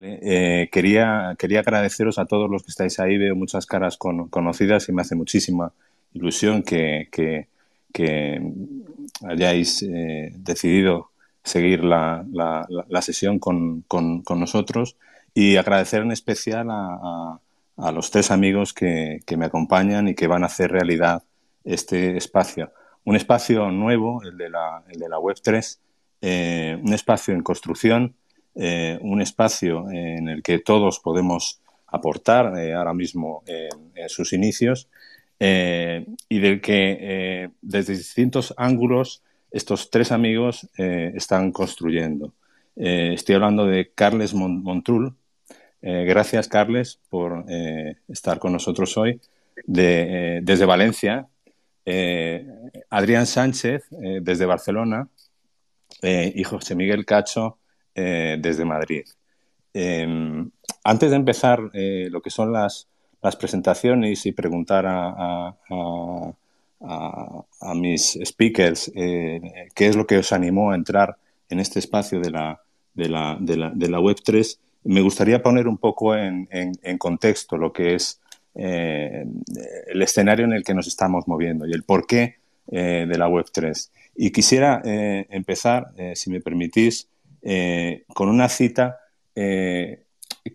Eh, quería, agradeceros a todos los que estáis ahí. Veo muchas caras conocidas y me hace muchísima ilusión que, hayáis eh, decidido seguir la, sesión con, nosotros y agradecer en especial a, los tres amigos que, me acompañan y que van a hacer realidad este espacio. Un espacio nuevo, el de la, Web3, eh, un espacio en construcción eh, un espacio en el que todos podemos aportar eh, ahora mismo en sus inicios eh, y del que desde distintos ángulos estos tres amigos están construyendo. estoy hablando de Carles Montrul. gracias, Carles, por estar con nosotros hoy desde Valencia, Adrián Sánchez desde Barcelona y José Miguel Cacho eh, desde Madrid. Em, antes de empezar eh, lo que son las, presentaciones y preguntar a, mis speakers eh, qué es lo que os animó a entrar en este espacio de la, Web3, me gustaría poner un poco en, en contexto lo que es el escenario en el que nos estamos moviendo y el porqué de la Web3. Y quisiera empezar, si me permitís, eh, con una cita eh,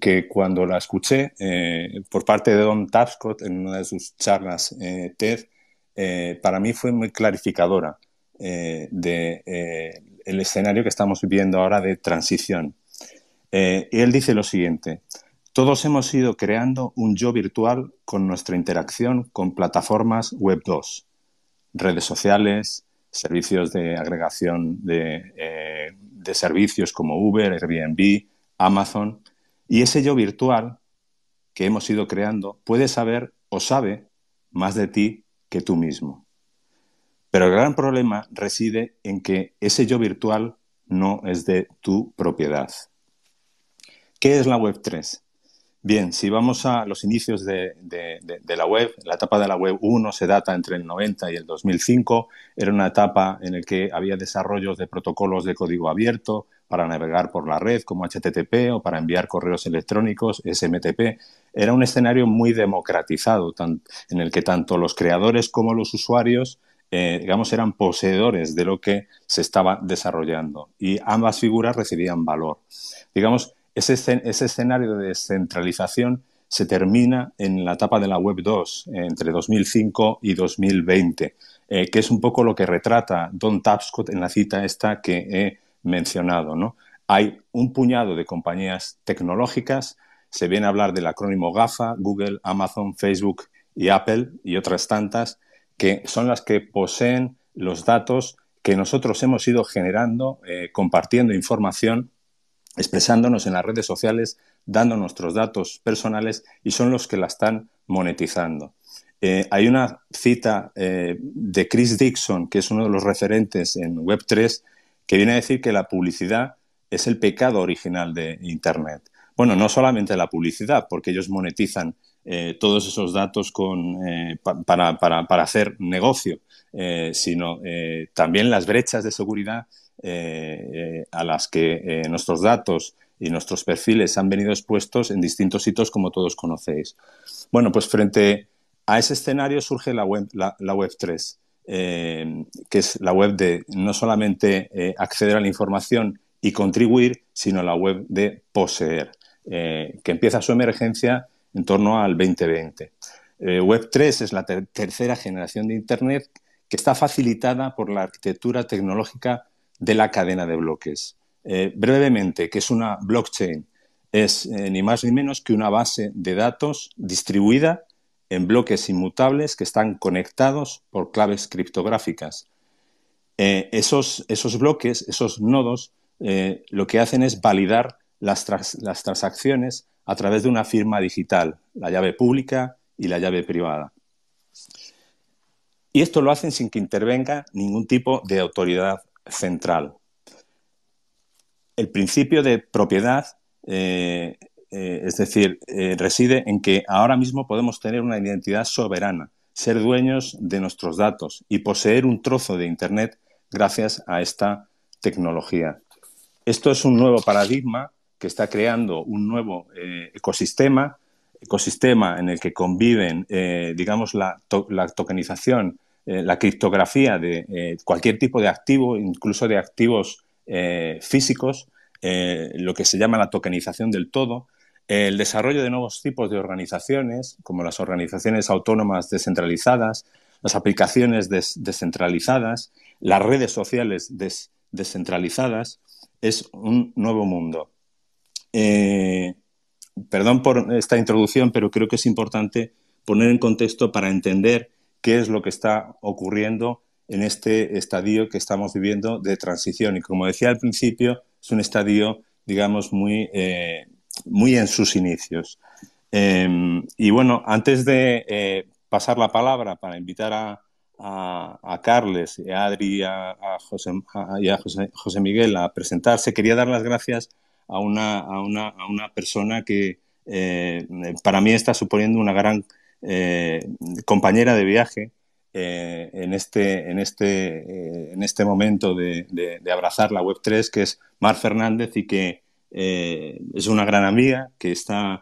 que cuando la escuché eh, por parte de Don Tapscott en una de sus charlas TED, para mí fue muy clarificadora del de, el escenario que estamos viviendo ahora de transición. él dice lo siguiente, todos hemos ido creando un yo virtual con nuestra interacción con plataformas Web 2, redes sociales, servicios de agregación de de servicios como Uber, Airbnb, Amazon. Y ese yo virtual que hemos ido creando puede saber o sabe más de ti que tú mismo. Pero el gran problema reside en que ese yo virtual no es de tu propiedad. ¿Qué es la Web3? Bien, si vamos a los inicios de, la web, la etapa de la web 1 se data entre el 90 y el 2005. Era una etapa en la que había desarrollos de protocolos de código abierto para navegar por la red como HTTP o para enviar correos electrónicos, SMTP. Era un escenario muy democratizado en el que tanto los creadores como los usuarios eh, digamos, eran poseedores de lo que se estaba desarrollando y ambas figuras recibían valor. Digamos, ese, escenario de descentralización se termina en la etapa de la Web 2, entre 2005 y 2020, eh, que es un poco lo que retrata Don Tapscott en la cita esta que he mencionado. ¿no? Hay un puñado de compañías tecnológicas, se viene a hablar del acrónimo GAFA, Google, Amazon, Facebook y Apple y otras tantas, que son las que poseen los datos que nosotros hemos ido generando, eh, compartiendo información expresándonos en las redes sociales, dando nuestros datos personales y son los que la están monetizando. Eh, hay una cita eh, de Chris Dixon, que es uno de los referentes en Web3, que viene a decir que la publicidad es el pecado original de Internet. Bueno, no solamente la publicidad, porque ellos monetizan eh, todos esos datos para, hacer negocio, sino también las brechas de seguridad eh, a las que eh, nuestros datos y nuestros perfiles han venido expuestos en distintos sitios como todos conocéis. Bueno, pues frente a ese escenario surge la web, 3, eh, que es la web de no solamente acceder a la información y contribuir, sino la web de poseer, que empieza su emergencia en torno al 2020. web 3 es la tercera generación de Internet que está facilitada por la arquitectura tecnológica de la cadena de bloques. Eh, brevemente, que es una blockchain? Es eh, ni más ni menos que una base de datos distribuida en bloques inmutables que están conectados por claves criptográficas. Eh, esos, esos, bloques, esos nodos, lo que hacen es validar las, las transacciones a través de una firma digital, la llave pública y la llave privada. Y esto lo hacen sin que intervenga ningún tipo de autoridad central. El principio de propiedad, eh, eh, es decir, eh, reside en que ahora mismo podemos tener una identidad soberana, ser dueños de nuestros datos y poseer un trozo de Internet gracias a esta tecnología. Esto es un nuevo paradigma que está creando un nuevo ecosistema, ecosistema en el que conviven, digamos, la, la tokenización eh, la criptografía de eh, cualquier tipo de activo, incluso de activos eh, físicos, lo que se llama la tokenización del todo, el desarrollo de nuevos tipos de organizaciones, como las organizaciones autónomas descentralizadas, las aplicaciones descentralizadas, las redes sociales descentralizadas, es un nuevo mundo. perdón por esta introducción, pero creo que es importante poner en contexto para entender qué es lo que está ocurriendo en este estadio que estamos viviendo de transición. Y como decía al principio, es un estadio, digamos, muy, eh, muy en sus inicios. Em, y bueno, antes de eh, pasar la palabra para invitar a, a, Carles, a Adri a, José, y a José, Miguel a presentarse, quería dar las gracias a una, a una, una persona que eh, para mí está suponiendo una gran eh, compañera de viaje eh, este, este, eh, en, este, momento de, abrazar la Web3, que es Mar Fernández y que es una gran amiga que está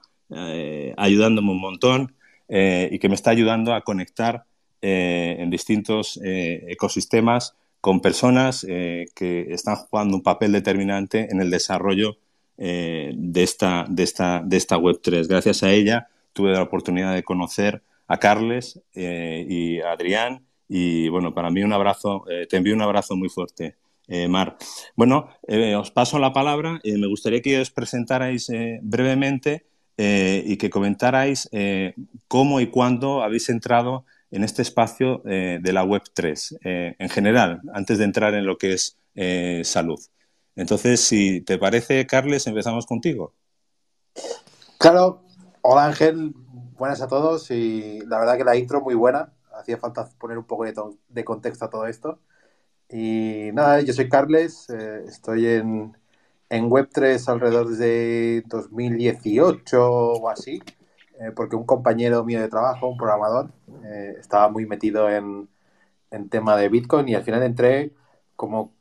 ayudándome un montón y que me está ayudando a conectar en distintos ecosistemas con personas que están jugando un papel determinante en el desarrollo de esta, de esta Web3. Gracias a ella tuve la oportunidad de conocer a Carles eh, y a Adrián. Y bueno, para mí un abrazo, eh, te envío un abrazo muy fuerte, eh, Mar. Bueno, os paso la palabra. me gustaría que os presentarais brevemente y que comentarais cómo y cuándo habéis entrado en este espacio de la Web3 en general, antes de entrar en lo que es salud. Entonces, si te parece, Carles, empezamos contigo. Claro, Hola Ángel, buenas a todos y la verdad que la intro muy buena. Hacía falta poner un poco de, contexto a todo esto. Y nada, yo soy Carles, eh, estoy en, en Web3 alrededor de 2018 o así, eh, porque un compañero mío de trabajo, un programador, eh, estaba muy metido en, en tema de Bitcoin y al final entré como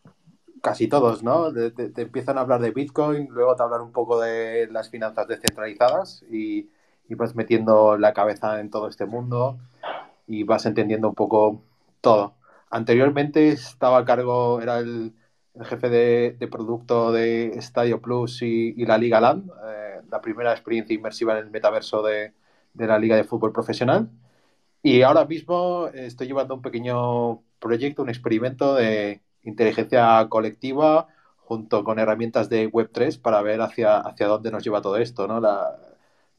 casi todos, ¿no? Te, empiezan a hablar de Bitcoin, luego te hablan un poco de las finanzas descentralizadas y, vas metiendo la cabeza en todo este mundo y vas entendiendo un poco todo. Anteriormente estaba a cargo, era el, jefe de, producto de Estadio Plus y, la Liga Land, eh, la primera experiencia inmersiva en el metaverso de, de, la Liga de Fútbol Profesional. Y ahora mismo estoy llevando un pequeño proyecto, un experimento de, inteligencia colectiva junto con herramientas de Web3 para ver hacia, hacia dónde nos lleva todo esto. ¿no? La,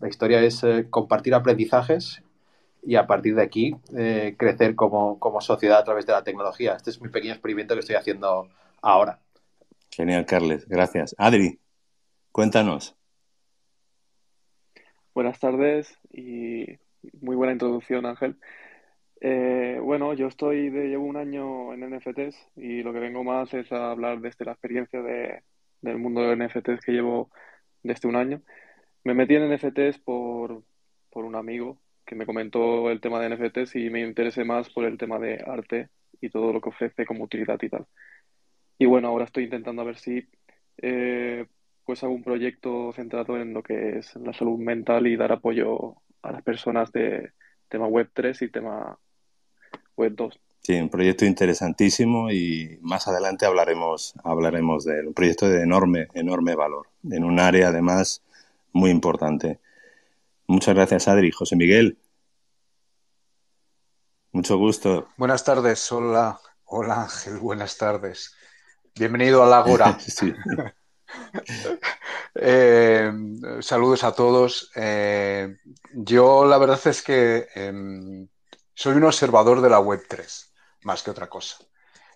historia es eh, compartir aprendizajes y a partir de aquí eh, crecer como, sociedad a través de la tecnología. Este es mi pequeño experimento que estoy haciendo ahora. Genial, Carles. Gracias. Adri, cuéntanos. Buenas tardes y muy buena introducción, Ángel. Eh, bueno, yo estoy de, llevo un año en NFTs y lo que vengo más es a hablar desde la experiencia de, del mundo de NFTs que llevo desde un año. Me metí en NFTs por, por un amigo que me comentó el tema de NFTs y me interesé más por el tema de arte y todo lo que ofrece como utilidad y tal. Y bueno, ahora estoy intentando a ver si eh, pues hago un proyecto centrado en lo que es la salud mental y dar apoyo a las personas de tema Web3 y tema Sí, un proyecto interesantísimo y más adelante hablaremos, hablaremos de él. Un proyecto de enorme, enorme valor, en un área además muy importante. Muchas gracias, Adri. José Miguel. Mucho gusto. Buenas tardes, hola, hola Ángel, buenas tardes. Bienvenido a la Agora. sí. Eh, saludos a todos. Eh, yo la verdad es que em, soy un observador de la Web3, más que otra cosa.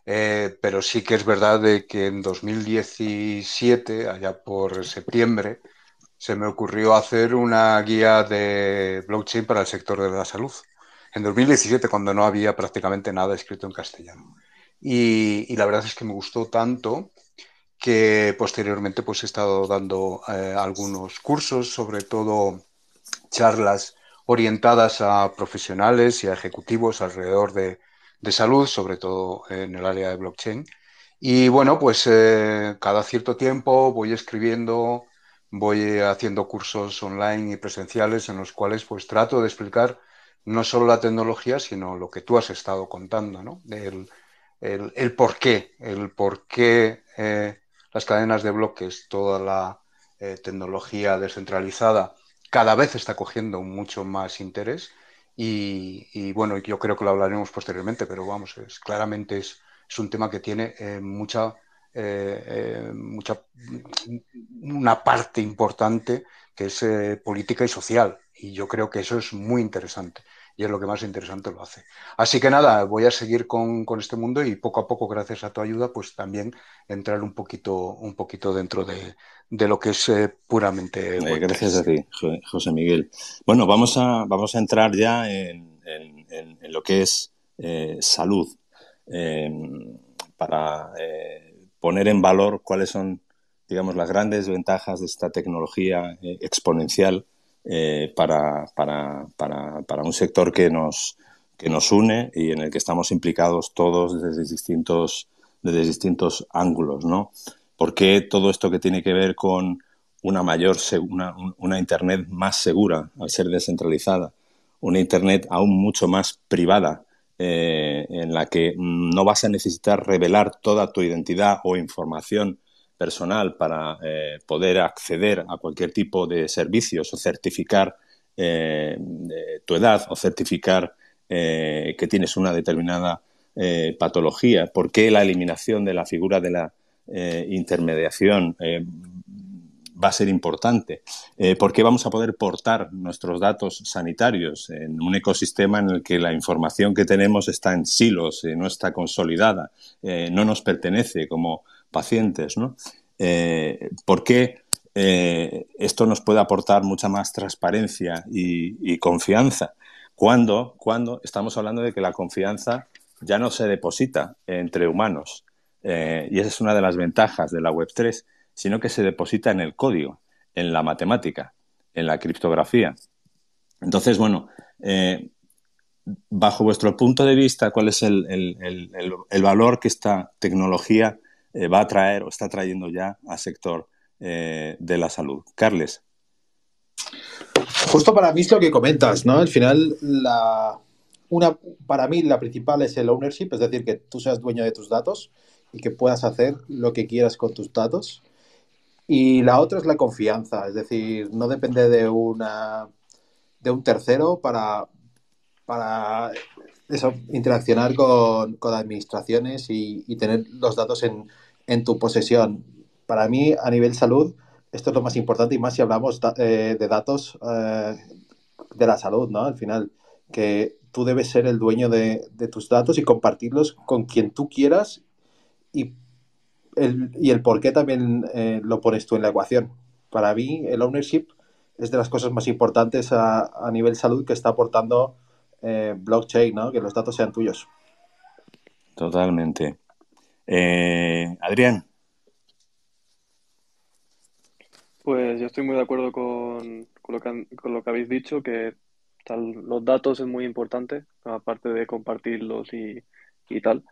Eh, pero sí que es verdad de que en 2017, allá por septiembre, se me ocurrió hacer una guía de blockchain para el sector de la salud. En 2017, cuando no había prácticamente nada escrito en castellano. Y, la verdad es que me gustó tanto que posteriormente pues, he estado dando eh, algunos cursos, sobre todo charlas orientadas a profesionales y a ejecutivos alrededor de, salud, sobre todo en el área de blockchain. Y bueno, pues eh, cada cierto tiempo voy escribiendo, voy haciendo cursos online y presenciales en los cuales pues trato de explicar no solo la tecnología, sino lo que tú has estado contando, ¿no? El, el, por qué, el por qué eh, las cadenas de bloques, toda la eh, tecnología descentralizada cada vez está cogiendo mucho más interés y, bueno, yo creo que lo hablaremos posteriormente, pero vamos, es, claramente es, un tema que tiene eh, mucha, eh, eh, mucha, una parte importante que es política y social y yo creo que eso es muy interesante y es lo que más interesante lo hace. Así que nada, voy a seguir con, este mundo y poco a poco, gracias a tu ayuda, pues también entrar un poquito, un poquito dentro de, lo que es eh, puramente. Eh, gracias a ti, José Miguel. Bueno, vamos a, vamos a entrar ya en, lo que es eh, salud em, para poner en valor cuáles son digamos, las grandes ventajas de esta tecnología exponencial eh, para, un sector que nos, que nos une y en el que estamos implicados todos desde distintos, desde distintos ángulos, ¿no? Porque todo esto que tiene que ver con una mayor, una, Internet más segura al ser descentralizada, una Internet aún mucho más privada, eh, en la que mm, no vas a necesitar revelar toda tu identidad o información personal para eh, poder acceder a cualquier tipo de servicios o certificar eh, eh, tu edad o certificar que tienes una determinada patología? ¿Por qué la eliminación de la figura de la intermediación va a ser importante? ¿Por qué vamos a poder portar nuestros datos sanitarios en un ecosistema en el que la información que tenemos está en silos, no está consolidada, no nos pertenece como pacientes, ¿no? Eh, ¿Por qué eh, esto nos puede aportar mucha más transparencia y, confianza? Cuando, cuando estamos hablando de que la confianza ya no se deposita entre humanos, eh, y esa es una de las ventajas de la Web3, sino que se deposita en el código, en la matemática, en la criptografía. Entonces, bueno, bajo vuestro punto de vista, ¿cuál es el, el, valor que esta tecnología eh, va a traer o está trayendo ya al sector eh, de la salud. Carles. Justo para mí es lo que comentas, ¿no? Al final, la, una, para mí la principal es el ownership, es decir, que tú seas dueño de tus datos y que puedas hacer lo que quieras con tus datos. Y la otra es la confianza, es decir, no depende de una de un tercero para, para eso, interaccionar con, administraciones y, tener los datos en, en tu posesión. Para mí, a nivel salud, esto es lo más importante y más si hablamos eh, de datos eh, de la salud, ¿no? Al final, que tú debes ser el dueño de, tus datos y compartirlos con quien tú quieras y el, y por qué también eh, lo pones tú en la ecuación. Para mí, el ownership es de las cosas más importantes a, a nivel salud que está aportando blockchain, ¿no? Que los datos sean tuyos. Totalmente. Eh, Adrián. Pues yo estoy muy de acuerdo con, lo que, habéis dicho, que los datos es muy importante, aparte de compartirlos y, tal.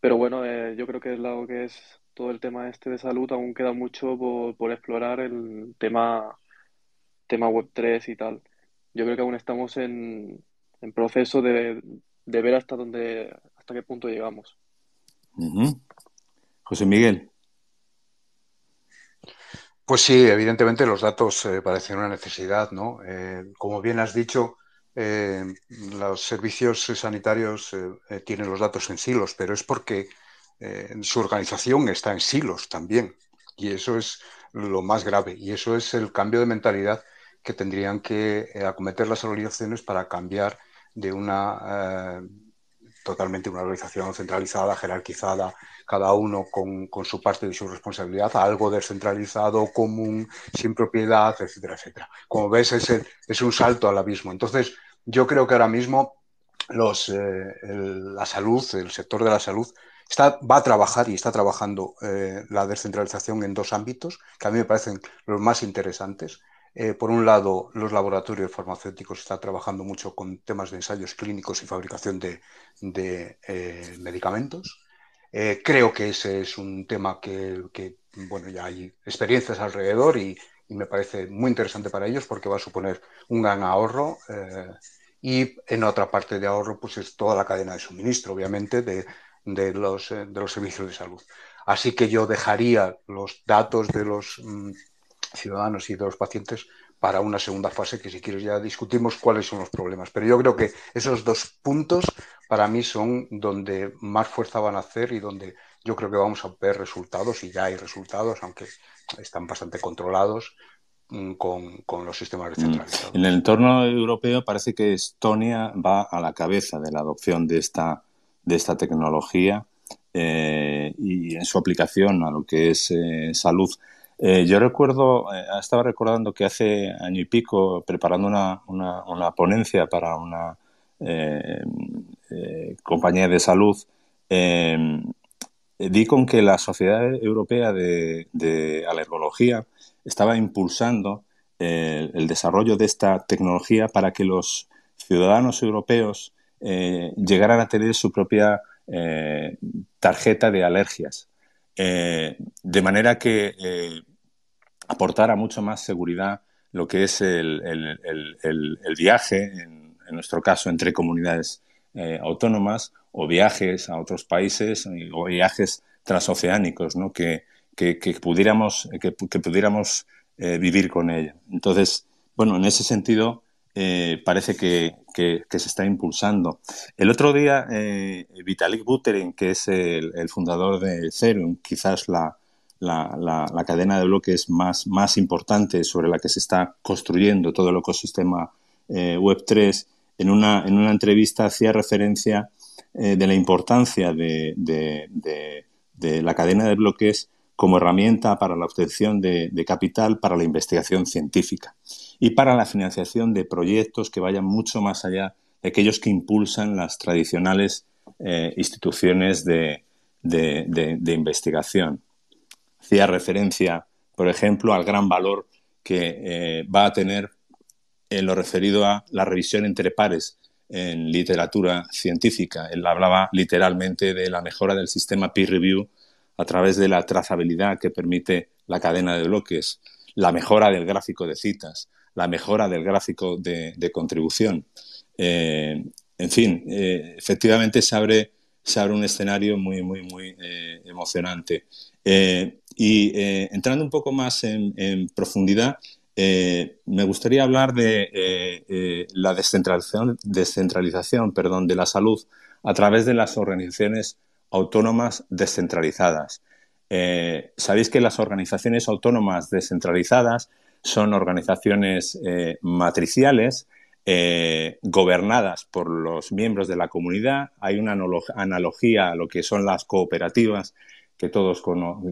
Pero bueno, eh, yo creo que es lo que es todo el tema este de salud, aún queda mucho por, explorar el tema, tema Web3 y tal. Yo creo que aún estamos en, proceso de, de ver hasta dónde, hasta qué punto llegamos. José Miguel. Pues sí, evidentemente los datos eh, parecen una necesidad, ¿no? Eh, como bien has dicho, eh, los servicios sanitarios tienen los datos en silos, pero es porque su organización está en silos también. Y eso es lo más grave. Y eso es el cambio de mentalidad que tendrían que acometer las organizaciones para cambiar de una totalmente una organización centralizada, jerarquizada, cada uno con, su parte y su responsabilidad, algo descentralizado, común, sin propiedad, etcétera, etcétera. Como ves, es, es un salto al abismo. Entonces, yo creo que ahora mismo los, eh, la salud, el sector de la salud, Está, va a trabajar y está trabajando eh, la descentralización en dos ámbitos que a mí me parecen los más interesantes. Eh, por un lado, los laboratorios farmacéuticos están trabajando mucho con temas de ensayos clínicos y fabricación de, eh, medicamentos. Eh, creo que ese es un tema que, bueno, ya hay experiencias alrededor y, me parece muy interesante para ellos porque va a suponer un gran ahorro. y en otra parte de ahorro, pues es toda la cadena de suministro, obviamente, de los, de los servicios de salud. Así que yo dejaría los datos de los mm, ciudadanos y de los pacientes para una segunda fase que si quieres ya discutimos cuáles son los problemas. Pero yo creo que esos dos puntos para mí son donde más fuerza van a hacer y donde yo creo que vamos a ver resultados y ya hay resultados, aunque están bastante controlados, mm, con, los sistemas mm, descentralizados. En el entorno europeo parece que Estonia va a la cabeza de la adopción de esta, de esta tecnología eh, y en su aplicación a lo que es eh, salud. Eh, yo recuerdo, eh, ah, estaba recordando que hace año y pico, preparando una, ponencia para una eh, compañía de salud, em, di con que la Sociedad Europea de, Alergología estaba impulsando el, desarrollo de esta tecnología para que los ciudadanos europeos llegaran a tener su propia tarjeta de alergias. de manera que aportar a mucho más seguridad lo que es el, viaje, en, nuestro caso, entre comunidades eh, autónomas o viajes a otros países o viajes transoceánicos, ¿no? que, que, pudiéramos, que, pudiéramos eh, vivir con ella. Entonces, bueno, en ese sentido eh, parece que, se está impulsando. El otro día, Vitalik Buterin, que es el, el fundador de Ethereum, quizás la, la, cadena de bloques más, importante sobre la que se está construyendo todo el ecosistema eh, Web3, en una, entrevista hacía referencia eh, de la importancia de, la cadena de bloques como herramienta para la obtención de capital para la investigación científica y para la financiación de proyectos que vayan mucho más allá de aquellos que impulsan las tradicionales eh, instituciones de, investigación hacía referencia, por ejemplo, al gran valor que eh, va a tener en eh, lo referido a la revisión entre pares en literatura científica. Él hablaba literalmente de la mejora del sistema peer review a través de la trazabilidad que permite la cadena de bloques, la mejora del gráfico de citas, la mejora del gráfico de, contribución. Eh, en fin, efectivamente se abre, un escenario muy, muy, muy emocionante. Y eh, entrando un poco más en, profundidad, eh, me gustaría hablar de eh, la descentralización, perdón, de la salud a través de las organizaciones autónomas descentralizadas. Sabéis que las organizaciones autónomas descentralizadas son organizaciones matriciales gobernadas por los miembros de la comunidad. Hay una analogía a lo que son las cooperativas que todos,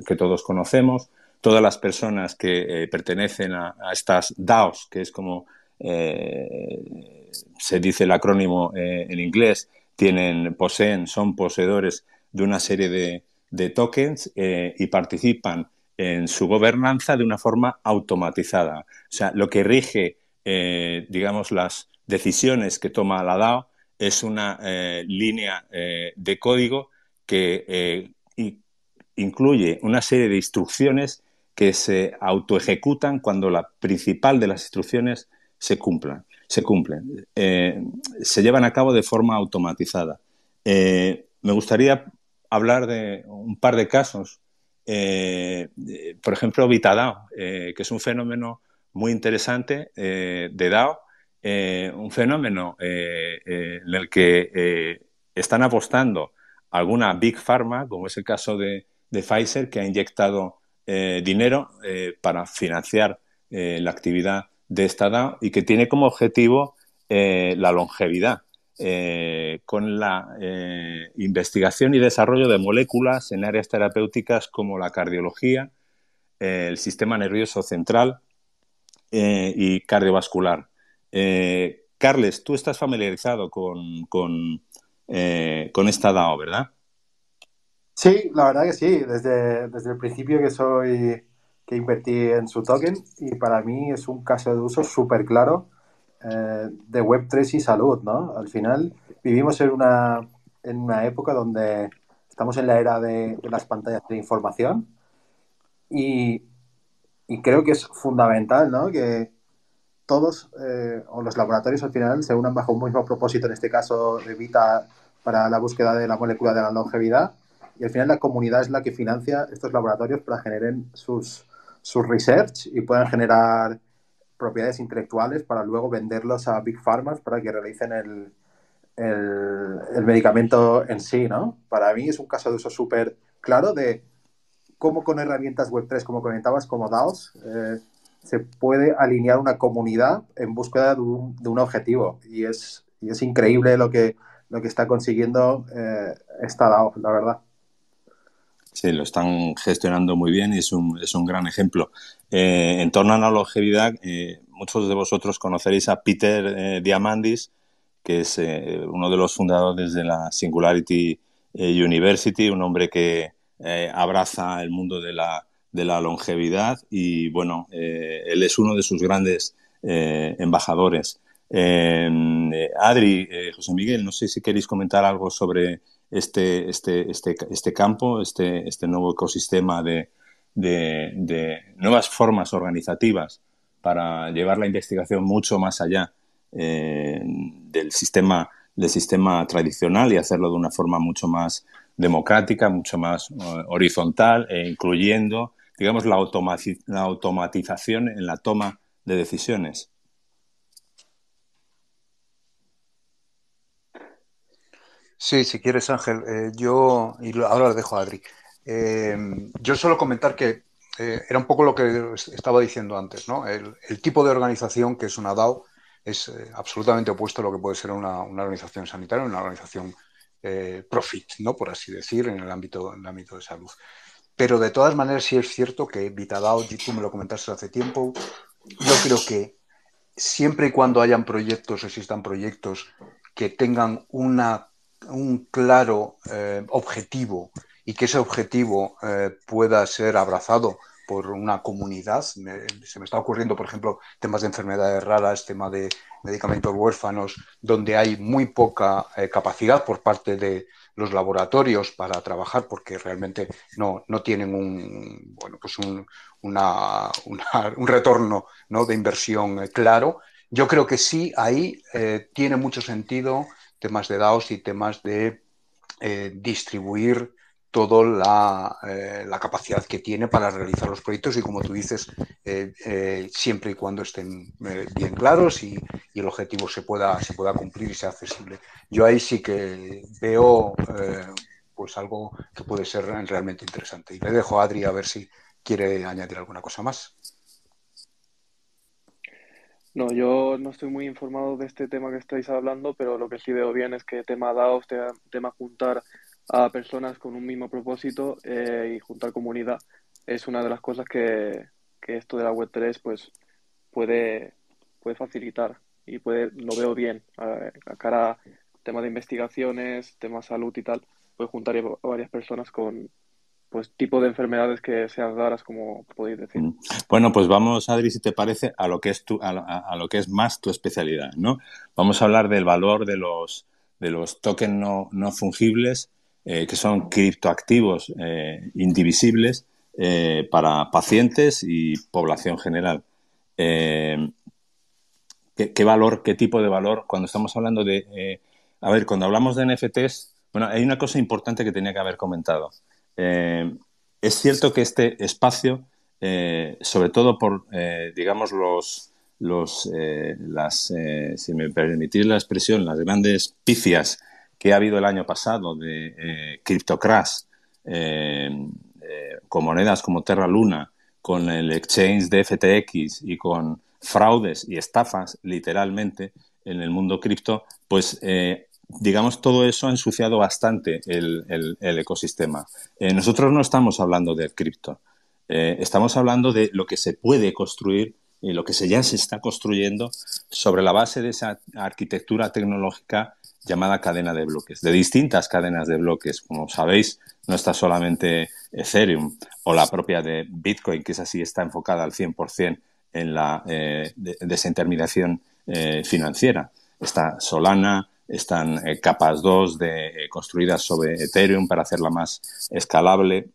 que todos conocemos, todas las personas que eh, pertenecen a, estas DAOs, que es como eh, se dice el acrónimo eh, en inglés, tienen, poseen, son poseedores de una serie de, tokens y participan en su gobernanza de una forma automatizada. O sea, lo que rige, digamos, las decisiones que toma la DAO es una línea de código que incluye una serie de instrucciones que se autoejecutan cuando la principal de las instrucciones se cumplan. Se cumplen, eh, se llevan a cabo de forma automatizada. Eh, me gustaría hablar de un par de casos. Eh, por ejemplo, Vitadao, que es un fenómeno muy interesante de DAO, un fenómeno en el que están apostando alguna Big Pharma, como es el caso de, de Pfizer que ha inyectado eh, dinero eh, para financiar eh, la actividad de esta DAO y que tiene como objetivo la longevidad con la investigación y desarrollo de moléculas en áreas terapéuticas como la cardiología, el sistema nervioso central y cardiovascular. Carles, tú estás familiarizado con, con, con esta DAO, ¿verdad? Sí, la verdad que sí, desde, desde el principio que soy que invertí en su token y para mí es un caso de uso súper claro eh, de Web3 y salud, ¿no? Al final vivimos en una, en una época donde estamos en la era de, las pantallas de información y, y, creo que es fundamental, ¿no? Que todos eh, o los laboratorios al final se unan bajo un mismo propósito, en este caso de Vita para la búsqueda de la molécula de la longevidad y al final la comunidad es la que financia estos laboratorios para generen sus, sus research y puedan generar propiedades intelectuales para luego venderlos a Big Pharma para que realicen el, medicamento en sí, ¿no? Para mí es un caso de uso súper claro de cómo con herramientas Web3, como comentabas, como DAOs, eh, se puede alinear una comunidad en búsqueda de un, de un objetivo. Y es, es increíble lo que, lo que está consiguiendo eh, esta DAO, la verdad. Sí, lo están gestionando muy bien y es un, gran ejemplo. Eh, en torno a la longevidad, eh, muchos de vosotros conoceréis a Peter eh, Diamandis, que es uno de los fundadores de la Singularity University, un hombre que abraza el mundo de la longevidad y, bueno, él es uno de sus grandes embajadores. Adri, José Miguel, no sé si queréis comentar algo sobre este, este, este, este campo, este, este nuevo ecosistema de, de, nuevas formas organizativas para llevar la investigación mucho más allá eh, del, sistema, del sistema tradicional y hacerlo de una forma mucho más democrática, mucho más eh, horizontal e incluyendo, digamos, la automatización en la toma de decisiones. Sí, si quieres, Ángel, eh, yo, y ahora lo dejo a Adri. Eh, yo suelo comentar que eh, era un poco lo que estaba diciendo antes, ¿no? El, tipo de organización que es una DAO es absolutamente opuesto a lo que puede ser una, organización sanitaria, una organización profit, ¿no? Por así decir, en el ámbito, en el ámbito de salud. Pero de todas maneras sí es cierto que VitaDAO, tú me lo comentaste hace tiempo, yo creo que siempre y cuando hayan proyectos, existan proyectos que tengan una un claro eh, objetivo y que ese objetivo eh, pueda ser abrazado por una comunidad. se me está ocurriendo, por ejemplo, temas de enfermedades raras, tema de medicamentos huérfanos, donde hay muy poca eh, capacidad por parte de los laboratorios para trabajar porque realmente no, tienen un, bueno, pues un, un retorno ¿no? de inversión claro. Yo creo que sí, ahí tiene mucho sentido temas de DAOs y temas de eh, distribuir toda eh, la, capacidad que tiene para realizar los proyectos y como tú dices, eh, siempre y cuando estén bien claros y, el objetivo se pueda, se pueda cumplir y sea accesible. Yo ahí sí que veo pues algo que puede ser realmente interesante. Y le dejo a Adri a ver si quiere añadir alguna cosa más. No, yo no estoy muy informado de este tema que estáis hablando, pero lo que sí veo bien es que tema DAOs, tema juntar a personas con un mismo propósito eh, y juntar comunidad es una de las cosas que, que esto de la web 3 pues puede, puede facilitar y puede lo veo bien a, cara tema de investigaciones, temas salud y tal, puede juntar a varias personas con, pues tipo de enfermedades que sean raras, como podéis decir. Mm. Bueno, pues vamos, Adri, si te parece, a lo que es tu, a, lo que es más tu especialidad, ¿no? Vamos a hablar del valor de los de los tokens no, fungibles, eh, que son criptoactivos eh, indivisibles eh, para pacientes y población general. ¿qué, ¿qué, valor, qué tipo de valor? Cuando estamos hablando de. a ver, cuando hablamos de NFTs, bueno, hay una cosa importante que tenía que haber comentado. Eh, es cierto que este espacio, eh, sobre todo por, eh, digamos, los, los las, si me permitís la expresión, las grandes picias que ha habido el año pasado de criptocrash con monedas como Terra Luna, con el exchange de FTX y con fraudes y estafas, literalmente, en el mundo cripto, pues digamos, todo eso ha ensuciado bastante el, ecosistema. Eh, nosotros no estamos hablando de cripto, eh, estamos hablando de lo que se puede construir y lo que se ya se está construyendo sobre la base de esa arquitectura tecnológica llamada cadena de bloques, de distintas cadenas de bloques. Como sabéis, no está solamente Ethereum o la propia de Bitcoin, que es así, está enfocada al 100% en la eh, eh, financiera. Está Solana, están eh, capas 2 de, eh, construidas sobre Ethereum para hacerla más escalable.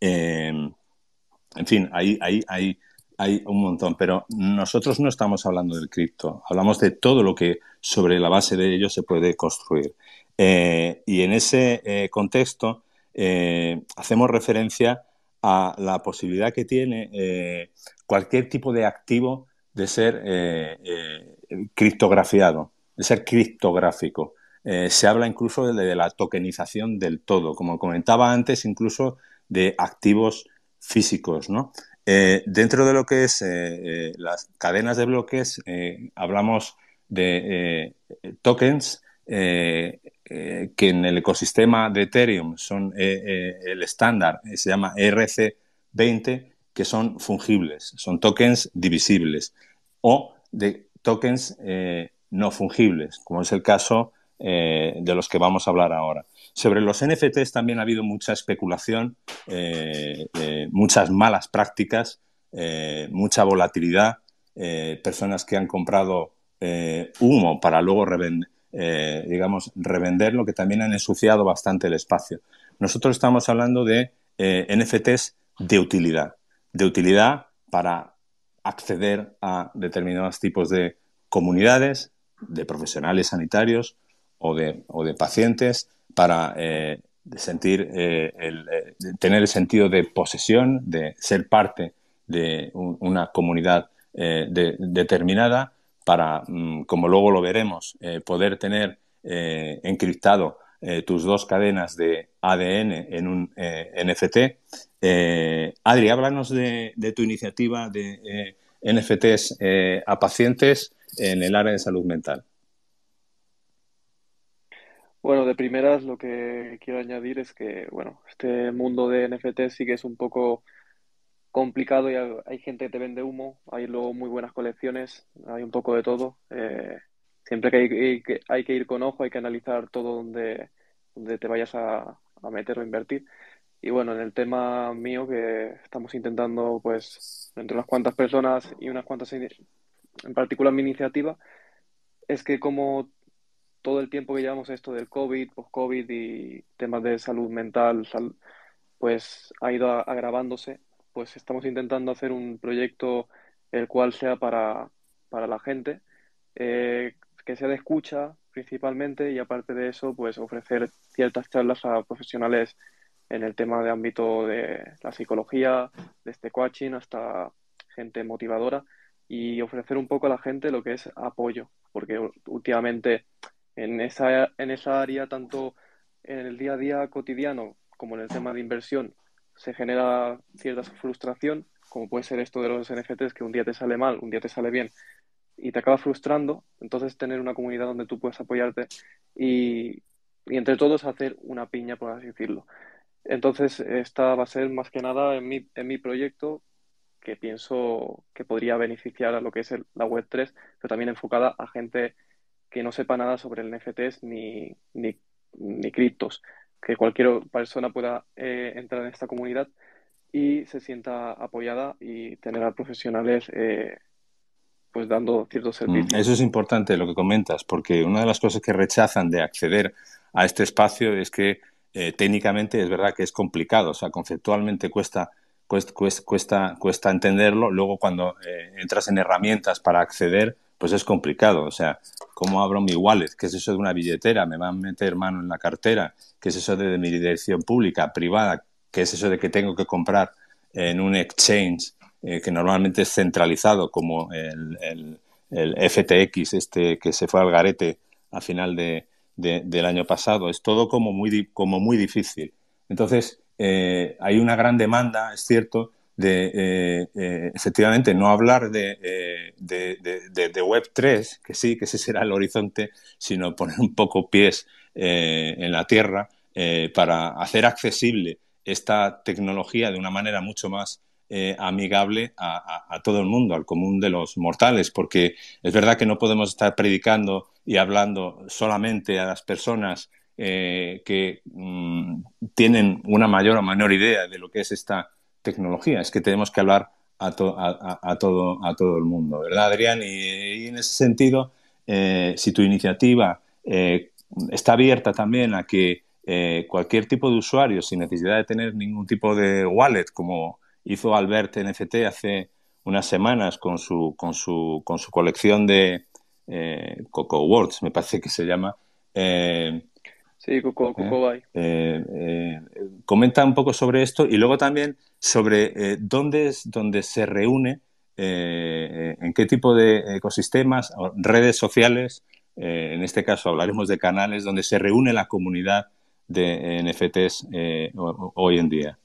Eh, en fin, hay, hay, un montón, pero nosotros no estamos hablando del cripto, hablamos de todo lo que sobre la base de ello se puede construir. y en ese contexto hacemos referencia a la posibilidad que tiene cualquier tipo de activo de ser criptografiado de ser criptográfico. Eh, se habla incluso de, la tokenización del todo, como comentaba antes, incluso de activos físicos, eh, dentro de lo que es eh, las cadenas de bloques, hablamos de tokens que en el ecosistema de Ethereum son el estándar, se llama e rc 20 que son fungibles, son tokens divisibles o de tokens eh, no fungibles, como es el caso eh, de los que vamos a hablar ahora. Sobre los NFTs también ha habido mucha especulación, eh, eh, muchas malas prácticas, mucha volatilidad, personas que han comprado humo para luego revender, digamos, revenderlo, que también han ensuciado bastante el espacio. Nosotros estamos hablando de NFTs de utilidad, de utilidad para acceder a determinados tipos de comunidades, de profesionales sanitarios o de, o de pacientes para eh, sentir, eh, eh, tener el sentido de posesión, de ser parte de una comunidad determinada para, mm, como luego lo veremos, poder tener encriptado tus dos cadenas de ADN en un NFT. Adri, háblanos de, tu iniciativa de NFTs a pacientes en el área de salud mental? Bueno, de primeras lo que quiero añadir es que, bueno, este mundo de NFT sí que es un poco complicado y hay, gente que te vende humo, hay luego muy buenas colecciones, hay un poco de todo. Eh, siempre que hay, que ir con ojo, hay que analizar todo donde, te vayas a, a meter o invertir. Y bueno, en el tema mío, que estamos intentando, pues, entre unas cuantas personas y unas cuantas en particular mi iniciativa, es que como todo el tiempo que llevamos esto del COVID, post-COVID y temas de salud mental, pues ha ido agravándose, pues estamos intentando hacer un proyecto el cual sea para, la gente, eh, que sea de escucha principalmente y aparte de eso, pues ofrecer ciertas charlas a profesionales en el tema de ámbito de la psicología, desde este coaching hasta gente motivadora y ofrecer un poco a la gente lo que es apoyo, porque últimamente en esa, en esa área, tanto en el día a día cotidiano como en el tema de inversión, se genera cierta frustración, como puede ser esto de los NFTs, que un día te sale mal, un día te sale bien, y te acaba frustrando. Entonces, tener una comunidad donde tú puedes apoyarte y, entre todos hacer una piña, por así decirlo. Entonces, esta va a ser más que nada en mi, en mi proyecto que pienso que podría beneficiar a lo que es la Web3, pero también enfocada a gente que no sepa nada sobre el NFTs ni, ni, ni criptos, que cualquier persona pueda eh, entrar en esta comunidad y se sienta apoyada y tener a profesionales eh, pues dando ciertos mm, servicios. Eso es importante lo que comentas, porque una de las cosas que rechazan de acceder a este espacio es que eh, técnicamente es verdad que es complicado, o sea, conceptualmente cuesta cuesta, cuesta, entenderlo. Luego cuando eh, entras en herramientas para acceder, pues es complicado. O sea, ¿cómo abro mi wallet? ¿Qué es eso de una billetera? ¿Me van a meter mano en la cartera? ¿Qué es eso de, mi dirección pública, privada? ¿Qué es eso de que tengo que comprar en un exchange eh, que normalmente es centralizado como el, el, el, FTX, este que se fue al garete a final del año pasado? Es todo como muy, como muy difícil. Entonces, eh, hay una gran demanda, es cierto, de eh, eh, efectivamente no hablar de, de, Web 3, que sí, que ese será el horizonte, sino poner un poco pies en la tierra para hacer accesible esta tecnología de una manera mucho más amigable a, todo el mundo, al común de los mortales, porque es verdad que no podemos estar predicando y hablando solamente a las personas eh, que mm, tienen una mayor o menor idea de lo que es esta tecnología. Es que tenemos que hablar a, todo, a todo el mundo, ¿verdad, Adrián? Y, en ese sentido, eh, si tu iniciativa eh, está abierta también a que cualquier tipo de usuario, sin necesidad de tener ningún tipo de wallet, como hizo Albert NFT hace unas semanas con su, con su, colección de Coco Words, me parece que se llama, Sí, Coco eh, eh, eh, comenta un poco sobre esto y luego también sobre dónde es donde se reúne, en qué tipo de ecosistemas, redes sociales, en este caso hablaremos de canales, donde se reúne la comunidad de NFTs hoy en día.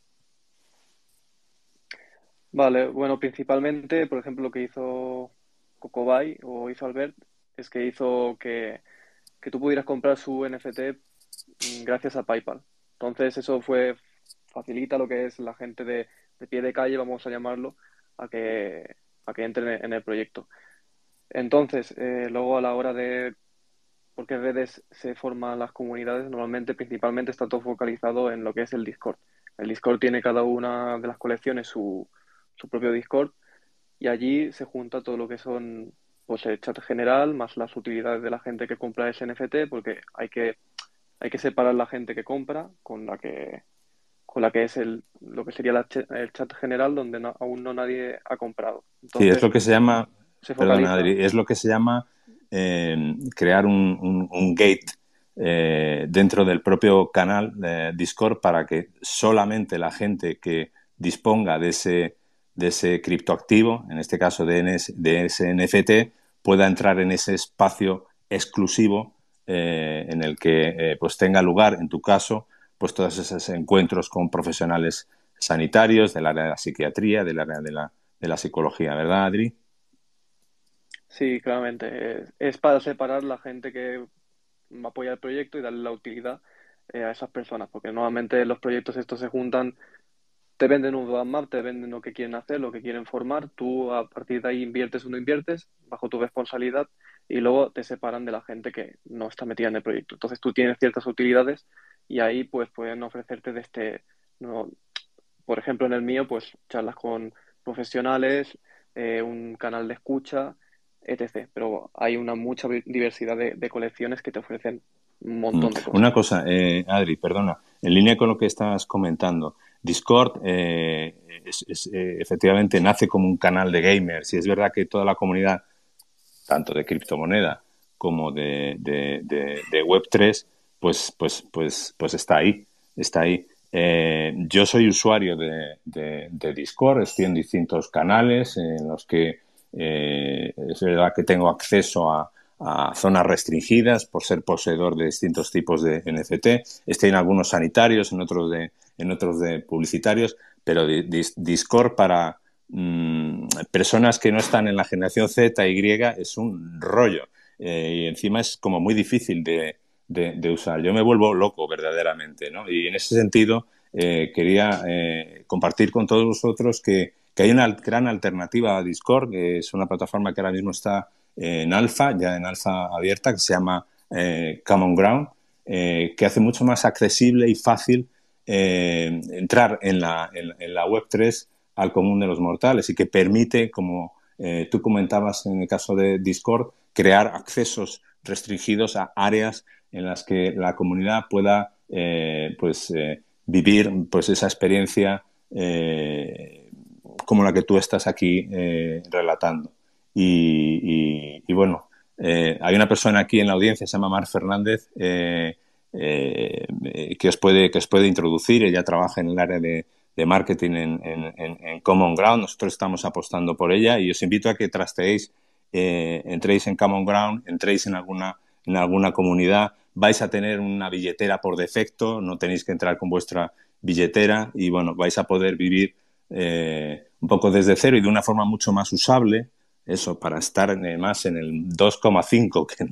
Vale, bueno, principalmente, por ejemplo, lo que hizo Cocobay o hizo Albert es que hizo que, que, tú pudieras comprar su NFT gracias a PayPal. Entonces eso fue facilita lo que es la gente de, pie de calle, vamos a llamarlo, a que, a que entre en el proyecto. Entonces, eh, luego a la hora de por qué redes se forman las comunidades, normalmente principalmente está todo focalizado en lo que es el Discord. El Discord tiene cada una de las colecciones su, su propio Discord y allí se junta todo lo que son pues el chat general más las utilidades de la gente que compra ese NFT porque hay que hay que separar la gente que compra con la que con la que es el, lo que sería el chat general donde aún no nadie ha comprado. sí, es lo que se llama, es lo que se llama eh, crear un, gate eh, dentro del propio canal de Discord para que solamente la gente que disponga de ese, de ese criptoactivo, en este caso de, NS, de ese NFT, pueda entrar en ese espacio exclusivo eh, en el que eh, pues tenga lugar, en tu caso, pues todos esos encuentros con profesionales sanitarios del área de la psiquiatría, del área de la, de la psicología, ¿verdad, Adri? Sí, claramente. Es para separar la gente que apoya el proyecto y darle la utilidad eh, a esas personas, porque normalmente los proyectos estos se juntan te venden un roadmap, te venden lo que quieren hacer, lo que quieren formar, tú a partir de ahí inviertes o no inviertes bajo tu responsabilidad y luego te separan de la gente que no está metida en el proyecto. Entonces tú tienes ciertas utilidades y ahí pues pueden ofrecerte de este, por ejemplo en el mío pues charlas con profesionales, eh, un canal de escucha, etc. Pero hay una mucha diversidad de, colecciones que te ofrecen un montón de mm. cosas. Una cosa, eh, Adri, perdona, en línea con lo que estás comentando, Discord eh, es, eh, efectivamente nace como un canal de gamers y es verdad que toda la comunidad, tanto de criptomoneda como de, Web3, pues, pues, pues, pues está ahí, está ahí. Eh, yo soy usuario de, Discord, estoy en distintos canales en los que es verdad que tengo acceso a, a zonas restringidas por ser poseedor de distintos tipos de NFT. Estoy en algunos sanitarios, en otros de, en otros de publicitarios, pero Discord para mm, personas que no están en la generación Z, Y Y es un rollo. Eh, y encima es como muy difícil de, usar. Yo me vuelvo loco verdaderamente, ¿no? Y en ese sentido eh, quería eh, compartir con todos vosotros que, que, hay una gran alternativa a Discord, que es una plataforma que ahora mismo está en alfa, ya en alfa abierta, que se llama Common Ground, que hace mucho más accesible y fácil eh, entrar en la, Web3 al común de los mortales y que permite, como eh, tú comentabas en el caso de Discord, crear accesos restringidos a áreas en las que la comunidad pueda eh, pues, vivir pues, esa experiencia como la que tú estás aquí relatando. Y, y bueno, hay una persona aquí en la audiencia, se llama Mar Fernández, eh, eh, que, os puede, que os puede introducir. Ella trabaja en el área de, marketing en, Common Ground. Nosotros estamos apostando por ella y os invito a que trasteéis, eh, entréis en Common Ground, entréis en alguna, en alguna comunidad. Vais a tener una billetera por defecto, no tenéis que entrar con vuestra billetera y bueno, vais a poder vivir un poco desde cero y de una forma mucho más usable. Eso, para estar más en el 2,5 que,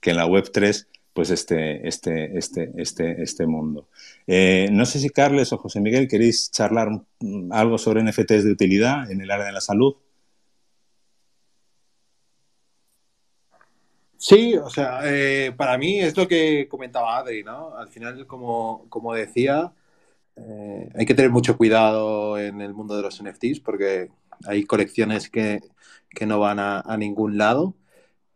que en la Web 3 pues este, este, este, este, este mundo. Eh, no sé si Carles o José Miguel queréis charlar mm, algo sobre NFTs de utilidad en el área de la salud. Sí, o sea, eh, para mí es lo que comentaba Adri, ¿no? Al final, como, decía, eh, hay que tener mucho cuidado en el mundo de los NFTs porque hay colecciones que, no van a, a ningún lado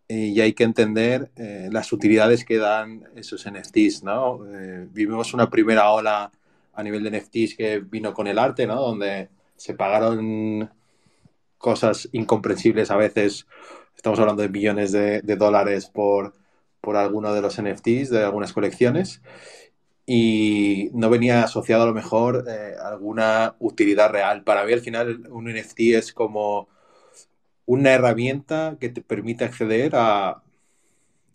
eh, y hay que entender eh, las utilidades que dan esos NFTs, ¿no? Eh, vivimos una primera ola a nivel de NFTs que vino con el arte, ¿no? Donde se pagaron cosas incomprensibles a veces, estamos hablando de millones de, dólares por, por alguno de los NFTs de algunas colecciones y no venía asociado a lo mejor alguna utilidad real. Para mí al final un NFT es como una herramienta que te permite acceder a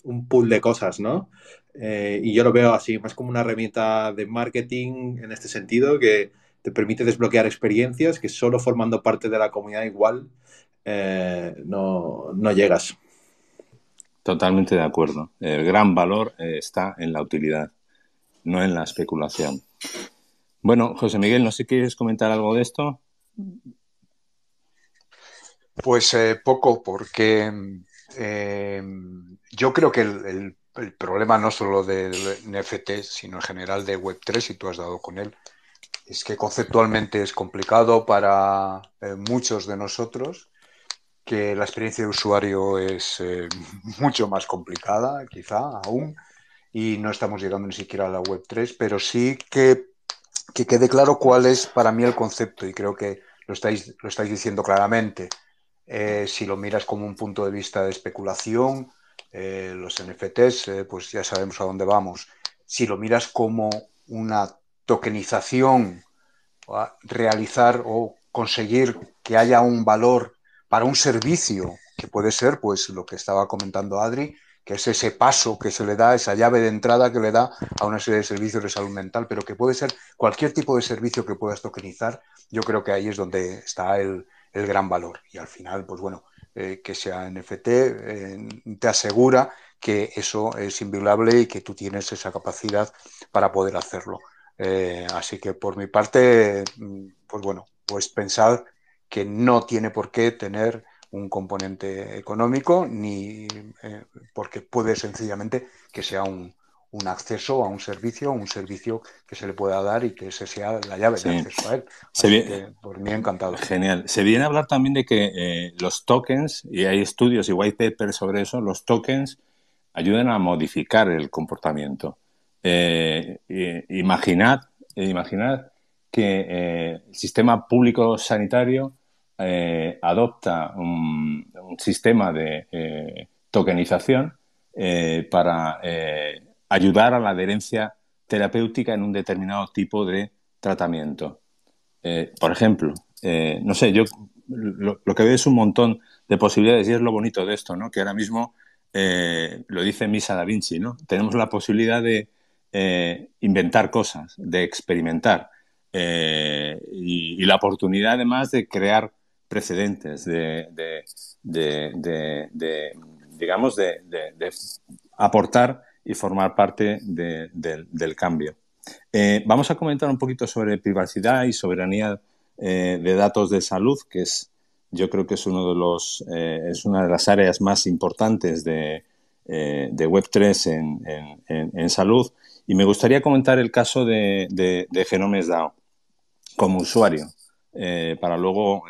un pool de cosas, ¿no? Eh, y yo lo veo así, más como una herramienta de marketing en este sentido, que te permite desbloquear experiencias que solo formando parte de la comunidad igual eh, no, no, llegas. Totalmente de acuerdo. El gran valor eh, está en la utilidad, no en la especulación. Bueno, José Miguel, no sé si quieres comentar algo de esto. Pues eh, poco, porque mm, eh, yo creo que el, problema no solo del NFT, sino en general de Web3, si tú has dado con él, es que conceptualmente es complicado para eh, muchos de nosotros, que la experiencia de usuario es mucho más complicada, quizá aún, y no estamos llegando ni siquiera a la Web3, pero sí que, quede claro cuál es para mí el concepto, y creo que lo estáis, lo estáis diciendo claramente. Eh, si lo miras como un punto de vista de especulación, eh, los NFTs, eh, pues ya sabemos a dónde vamos. Si lo miras como una tokenización, realizar o conseguir que haya un valor para un servicio, que puede ser pues lo que estaba comentando Adri, que es ese paso que se le da, esa llave de entrada que le da a una serie de servicios de salud mental, pero que puede ser cualquier tipo de servicio que puedas tokenizar, yo creo que ahí es donde está el, el gran valor. Y al final, pues bueno, eh, que sea NFT eh, te asegura que eso es inviolable y que tú tienes esa capacidad para poder hacerlo. Eh, así que por mi parte, mm, pues bueno, pues pensar que no tiene por qué tener un componente económico, ni porque puede sencillamente que sea un, un acceso a un servicio, un servicio que se le pueda dar y que ese sea la llave de acceso a él. por mí encantado. Genial. Se viene a hablar también de que eh, los tokens, y hay estudios y white papers sobre eso, los tokens ayudan a modificar el comportamiento. Eh, eh, imaginad, que el sistema público sanitario adopta un, sistema de tokenización para ayudar a la adherencia terapéutica en un determinado tipo de tratamiento. Eh, por ejemplo, eh, no sé, yo lo, que veo es un montón de posibilidades y es lo bonito de esto, ¿no? Que ahora mismo eh, lo dice Misa da Vinci, ¿no? Tenemos la posibilidad de inventar cosas, de experimentar y, la oportunidad además de crear precedentes, de digamos, de aportar y formar parte del cambio. Eh, vamos a comentar un poquito sobre privacidad y soberanía eh, de datos de salud, que es, yo creo que es, uno de los, eh, es una de las áreas más importantes de, Web3 en, salud. Y me gustaría comentar el caso de, de, de Genomes DAO como usuario, para luego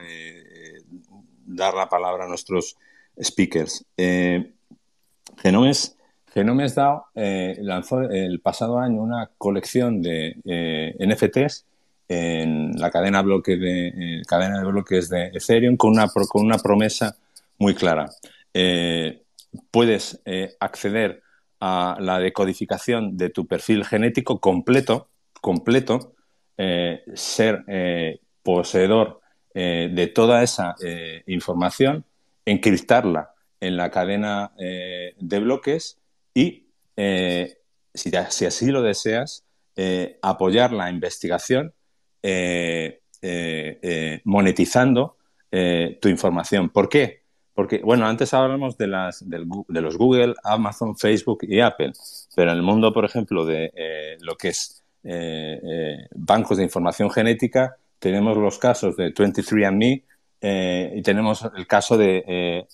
dar la palabra a nuestros speakers. Genomes Genomes DAO eh, lanzó el pasado año una colección de eh, NFTs en la cadena, de, eh, cadena de bloques de Ethereum con una, con una promesa muy clara. Eh, puedes acceder a la decodificación de tu perfil genético completo, completo ser poseedor de toda esa información, encriptarla en la cadena de bloques y, eh, si, así lo deseas, eh, apoyar la investigación eh, monetizando tu información. ¿Por qué? Porque, bueno, antes hablamos de, los Google, Amazon, Facebook y Apple, pero en el mundo, por ejemplo, de lo que es bancos de información genética, tenemos los casos de 23andMe, y tenemos el caso de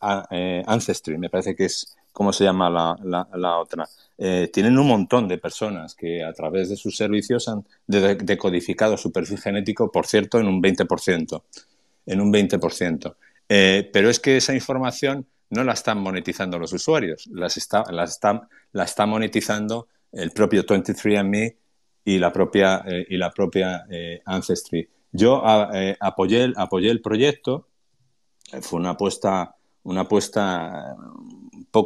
Ancestry, me parece que es ¿cómo se llama la, otra? Eh, tienen un montón de personas que a través de sus servicios han decodificado su perfil genético, por cierto, en un 20%. En un 20%. Eh, pero es que esa información no la están monetizando los usuarios, las está, la, está, monetizando el propio 23andMe y la propia, eh, y la propia Ancestry. Yo ah, apoyé, apoyé el proyecto, fue una apuesta, una apuesta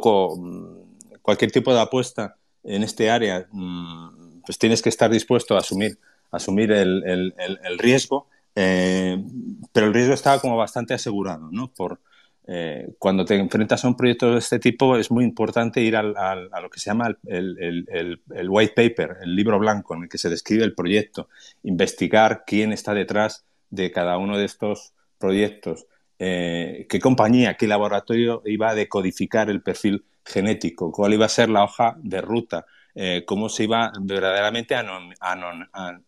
poco mm, cualquier tipo de apuesta en este área, mm, pues tienes que estar dispuesto a asumir, asumir el, el, riesgo, eh, pero el riesgo está como bastante asegurado, ¿no? Por, eh, cuando te enfrentas a un proyecto de este tipo es muy importante ir a lo que se llama el, el, white paper, el libro blanco en el que se describe el proyecto, investigar quién está detrás de cada uno de estos proyectos, eh, qué compañía, qué laboratorio iba a decodificar el perfil genético, cuál iba a ser la hoja de ruta, eh, cómo se iba verdaderamente a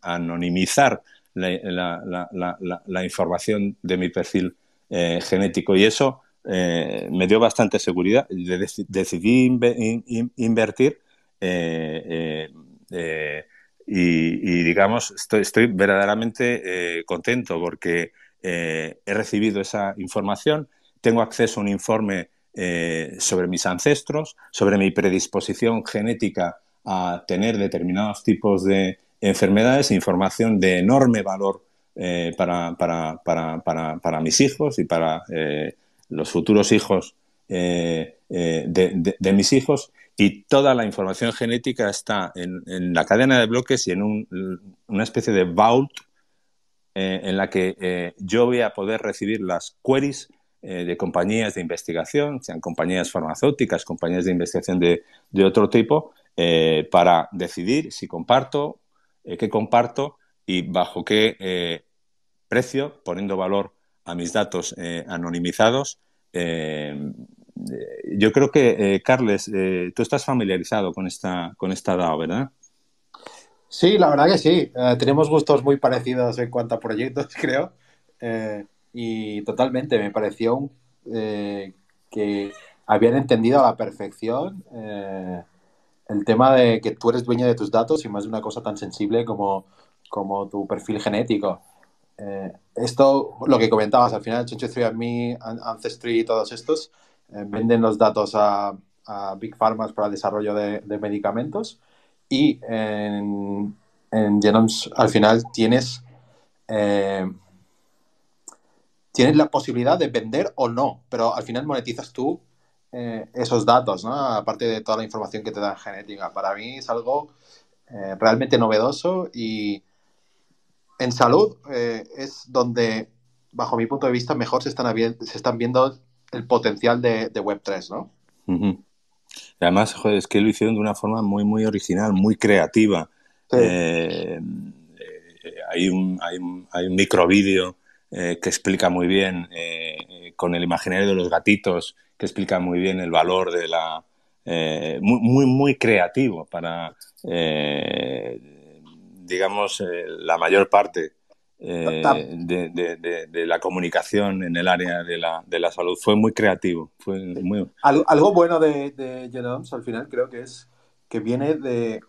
anonimizar la, información de mi perfil eh, genético. Y eso me dio bastante seguridad. Decidí invertir. Y, digamos, estoy verdaderamente contento porque eh, he recibido esa información, tengo acceso a un informe eh, sobre mis ancestros, sobre mi predisposición genética a tener determinados tipos de enfermedades, información de enorme valor eh, para, mis hijos y para los futuros hijos de, mis hijos. Y toda la información genética está en, la cadena de bloques y en una especie de vault eh, en la que eh, yo voy a poder recibir las queries eh, de compañías de investigación, sean compañías farmacéuticas, compañías de investigación de, otro tipo, para decidir si comparto, qué comparto y bajo qué precio, poniendo valor a mis datos anonimizados. yo creo que, Carles, tú estás familiarizado con esta, con esta DAO, ¿verdad? Sí, la verdad que sí. Eh, tenemos gustos muy parecidos en cuanto a proyectos, creo. Eh, y totalmente, me pareció eh, que habían entendido a la perfección el tema de que tú eres dueño de tus datos y más de una cosa tan sensible como, como tu perfil genético. esto, lo que comentabas, al final, 3 Me, Ancestry y todos estos venden los datos a, Big Pharma para el desarrollo de medicamentos y en, en al final tienes, eh, tienes la posibilidad de vender o no, pero al final monetizas tú eh, esos datos, ¿no? aparte de toda la información que te da genética. Para mí es algo eh, realmente novedoso y en salud es donde, bajo mi punto de vista, mejor se están, se están viendo el potencial de, Web3, ¿no? además, es que lo hicieron de una forma muy, muy original, muy creativa. Eh, eh, hay un, hay un, hay un microvídeo eh, que explica muy bien, con el imaginario de los gatitos, que explica muy bien el valor de la... muy, muy, muy creativo para, digamos, la mayor parte eh, de, la comunicación en el área de la, salud. Fue muy creativo. Fue algo bueno de, de Genoms al final creo que es que viene de,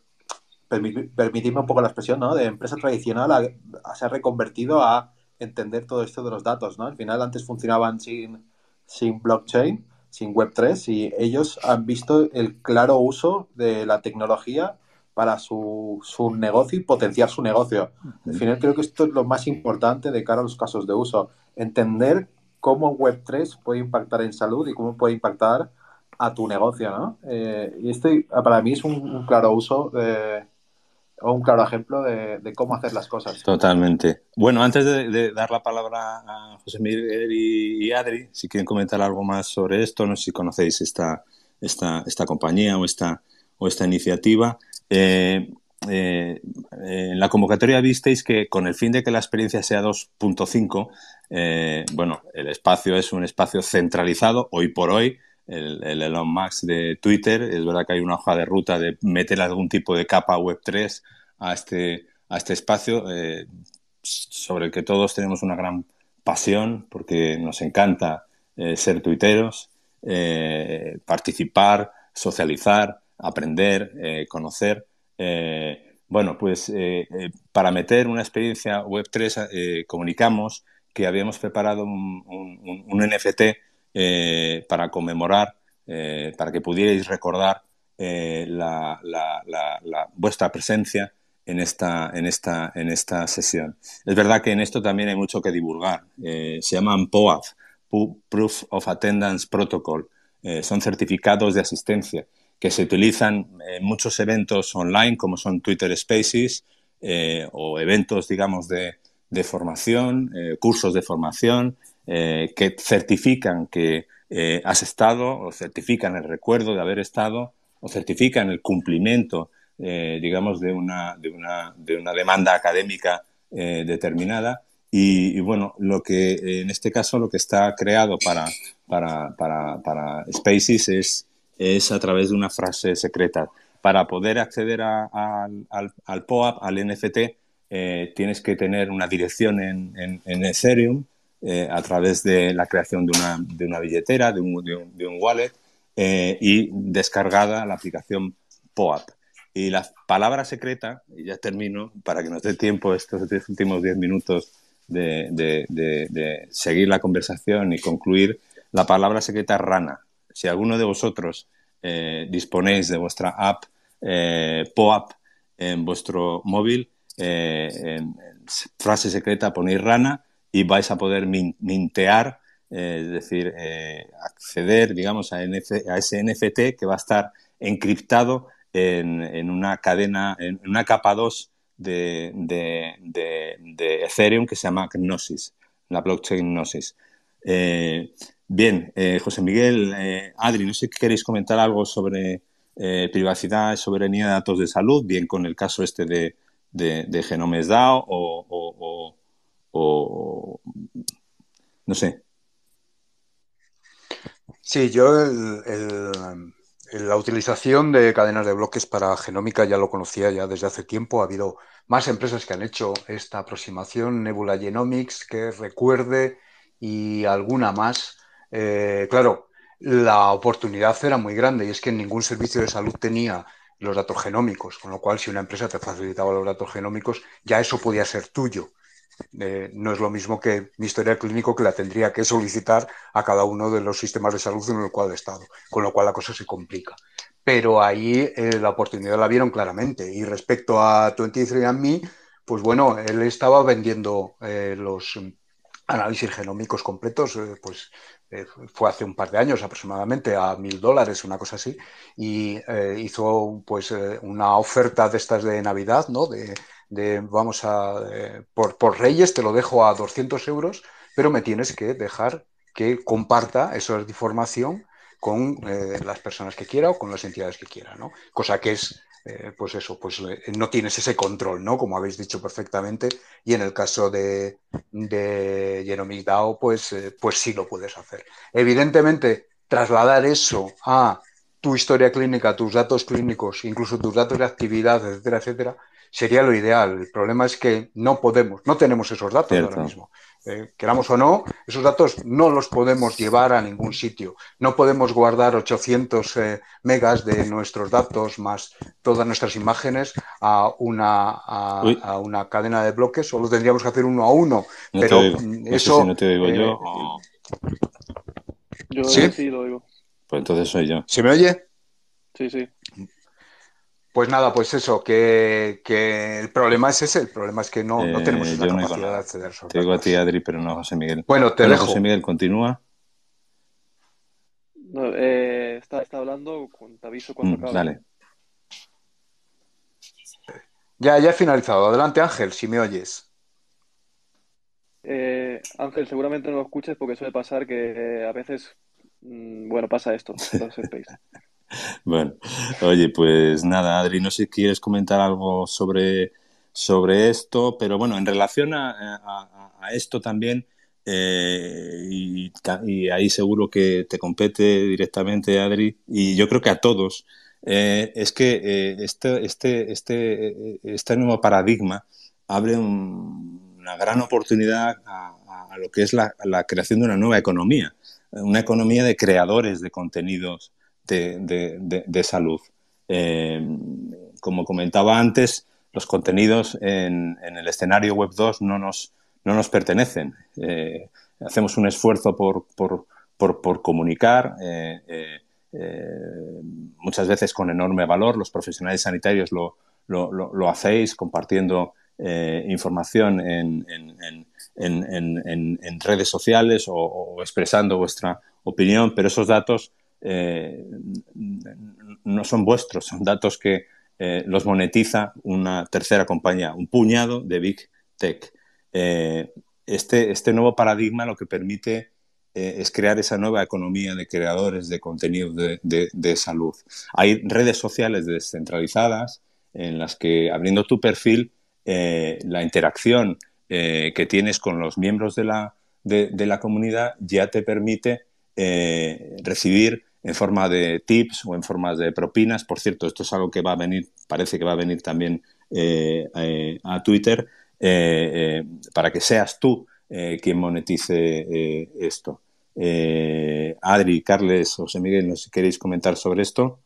permitirme un poco la expresión, ¿no? De empresa tradicional a, ser se reconvertido a entender todo esto de los datos, ¿no? Al final antes funcionaban sin, sin blockchain, sin Web3 y ellos han visto el claro uso de la tecnología para su, negocio y potenciar su negocio. Al final creo que esto es lo más importante de cara a los casos de uso, entender cómo Web3 puede impactar en salud y cómo puede impactar a tu negocio, eh, y esto para mí es un, claro uso o un claro ejemplo de, cómo hacer las cosas. Totalmente. Bueno, antes de, dar la palabra a José Miguel y, Adri, si quieren comentar algo más sobre esto, no sé si conocéis esta, esta, esta compañía o esta, o esta iniciativa. Eh, eh, eh, en la convocatoria visteis que con el fin de que la experiencia sea 2.5, bueno, el espacio es un espacio centralizado hoy por hoy. El, Elon Max de Twitter, es verdad que hay una hoja de ruta de meter algún tipo de capa Web3 a este, a este espacio sobre el que todos tenemos una gran pasión porque nos encanta ser tuiteros, participar, socializar, aprender, eh, conocer. Eh, bueno, pues eh, para meter una experiencia Web3 comunicamos que habíamos preparado un, NFT para conmemorar, para que pudierais recordar la, vuestra presencia en esta, en, esta, en esta sesión. Es verdad que en esto también hay mucho que divulgar. se llaman POAF, Proof of Attendance Protocol. son certificados de asistencia que se utilizan en muchos eventos online, como son Twitter Spaces eh, o eventos, digamos, de, formación, eh, cursos de formación, eh, que certifican que has estado o certifican el recuerdo de haber estado o certifican el cumplimiento, digamos, de una, de, una, de una demanda académica determinada. Y, bueno, lo que en este caso lo que está creado para, para, para, para Spaces es es a través de una frase secreta. Para poder acceder al, POAP, al NFT, eh, tienes que tener una dirección en, Ethereum eh, a través de la creación de una, billetera, de un, wallet eh, y descargada la aplicación POAP. Y la palabra secreta, y ya termino para que nos dé tiempo estos últimos 10 minutos de, de, seguir la conversación y concluir, la palabra secreta rana, si alguno de vosotros eh, disponéis de vuestra app, eh, POAP, en vuestro móvil, eh, en frase secreta ponéis rana y vais a poder mintear, eh, es decir, acceder, digamos, a, ese NFT que va a estar encriptado en, una cadena, en una capa 2 de, Ethereum que se llama Gnosis, la blockchain Gnosis. Bien, eh, José Miguel, eh, Adri, no sé si queréis comentar algo sobre privacidad eh, privacidad, soberanía de datos de salud, bien con el caso este de, de, Genomes DAO o, no sé. Sí, yo la utilización de cadenas de bloques para genómica ya lo conocía ya desde hace tiempo. Ha habido más empresas que han hecho esta aproximación, Nebula Genomics, que recuerde, y alguna más eh, claro, la oportunidad era muy grande y es que ningún servicio de salud tenía los datos genómicos, con lo cual si una empresa te facilitaba los datos genómicos, ya eso podía ser tuyo. Eh, no es lo mismo que mi historial clínico que la tendría que solicitar a cada uno de los sistemas de salud en el cual he estado, con lo cual la cosa se complica. Pero ahí eh, la oportunidad la vieron claramente. Y respecto a 23andMe, pues bueno, él estaba vendiendo los análisis genómicos completos, pues eh, fue hace un par de años aproximadamente, a mil dólares, una cosa así, y eh, hizo pues eh, una oferta de estas de Navidad, ¿no? De, vamos a, por, por, Reyes te lo dejo a 200 euros, pero me tienes que dejar que comparta esa información con las personas que quiera o con las entidades que quiera, ¿no? Cosa que es eh, pues eso, pues eh, no tienes ese control, ¿no? Como habéis dicho perfectamente, y en el caso de, de Genomic pues, eh, pues sí lo puedes hacer. Evidentemente, trasladar eso a tu historia clínica, tus datos clínicos, incluso tus datos de actividad, etcétera, etcétera, sería lo ideal. El problema es que no podemos, no tenemos esos datos ahora mismo. Eh, queramos o no, esos datos no los podemos llevar a ningún sitio. No podemos guardar 800 eh, megas de nuestros datos más todas nuestras imágenes a una, a, una cadena de bloques, solo tendríamos que hacer uno a uno. pero mm, eso. si te digo yo. Eh, yo digo. Pues entonces soy yo. ¿Se me oye? Sí, sí. Pues nada, pues eso, que, que, el problema es ese, el problema es que no, no tenemos la eh, capacidad de acceder Te digo a ti, Adri, pero no a José Miguel. Bueno, te dejo. José Miguel, continúa. Eh, está, está, hablando, te aviso cuando mm, Dale. Ya, ya he finalizado. Adelante, Ángel, si me oyes. Eh, Ángel, seguramente no lo escuches porque suele pasar que a veces, mm, bueno, pasa esto. Entonces, bueno, oye, pues nada, Adri, no sé si quieres comentar algo sobre, sobre esto, pero bueno, en relación a, esto también, eh, y, ahí seguro que te compete directamente, Adri, y yo creo que a todos, eh, es que eh, este, este, este, este, nuevo paradigma abre una gran oportunidad a, lo que es la, la creación de una nueva economía, una economía de creadores de contenidos de, salud. Eh, como comentaba antes, los contenidos en, en, el escenario Web 2 no nos, no nos pertenecen. Eh, hacemos un esfuerzo por, comunicar, eh, muchas veces con enorme valor. Los profesionales sanitarios lo, hacéis compartiendo información en, redes sociales o expresando vuestra opinión, pero esos datos eh, no son vuestros, son datos que eh, los monetiza una tercera compañía, un puñado de Big Tech. Eh, este, este, nuevo paradigma lo que permite es crear esa nueva economía de creadores de contenido de, salud. Hay redes sociales descentralizadas en las que abriendo tu perfil, la interacción que tienes con los miembros de la, de la comunidad ya te permite eh, recibir en forma de tips o en forma de propinas. Por cierto, esto es algo que va a venir, parece que va a venir también eh, eh, a, Twitter, para que seas tú quien monetice esto. Adri, Carles, José Miguel, si queréis comentar sobre esto?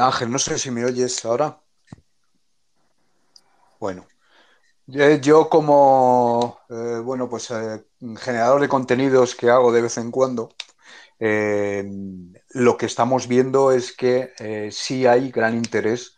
Ángel, no sé si me oyes ahora. Bueno. Eh, yo como, eh, bueno, pues eh, generador de contenidos que hago de vez en cuando, lo que estamos viendo es que sí hay gran interés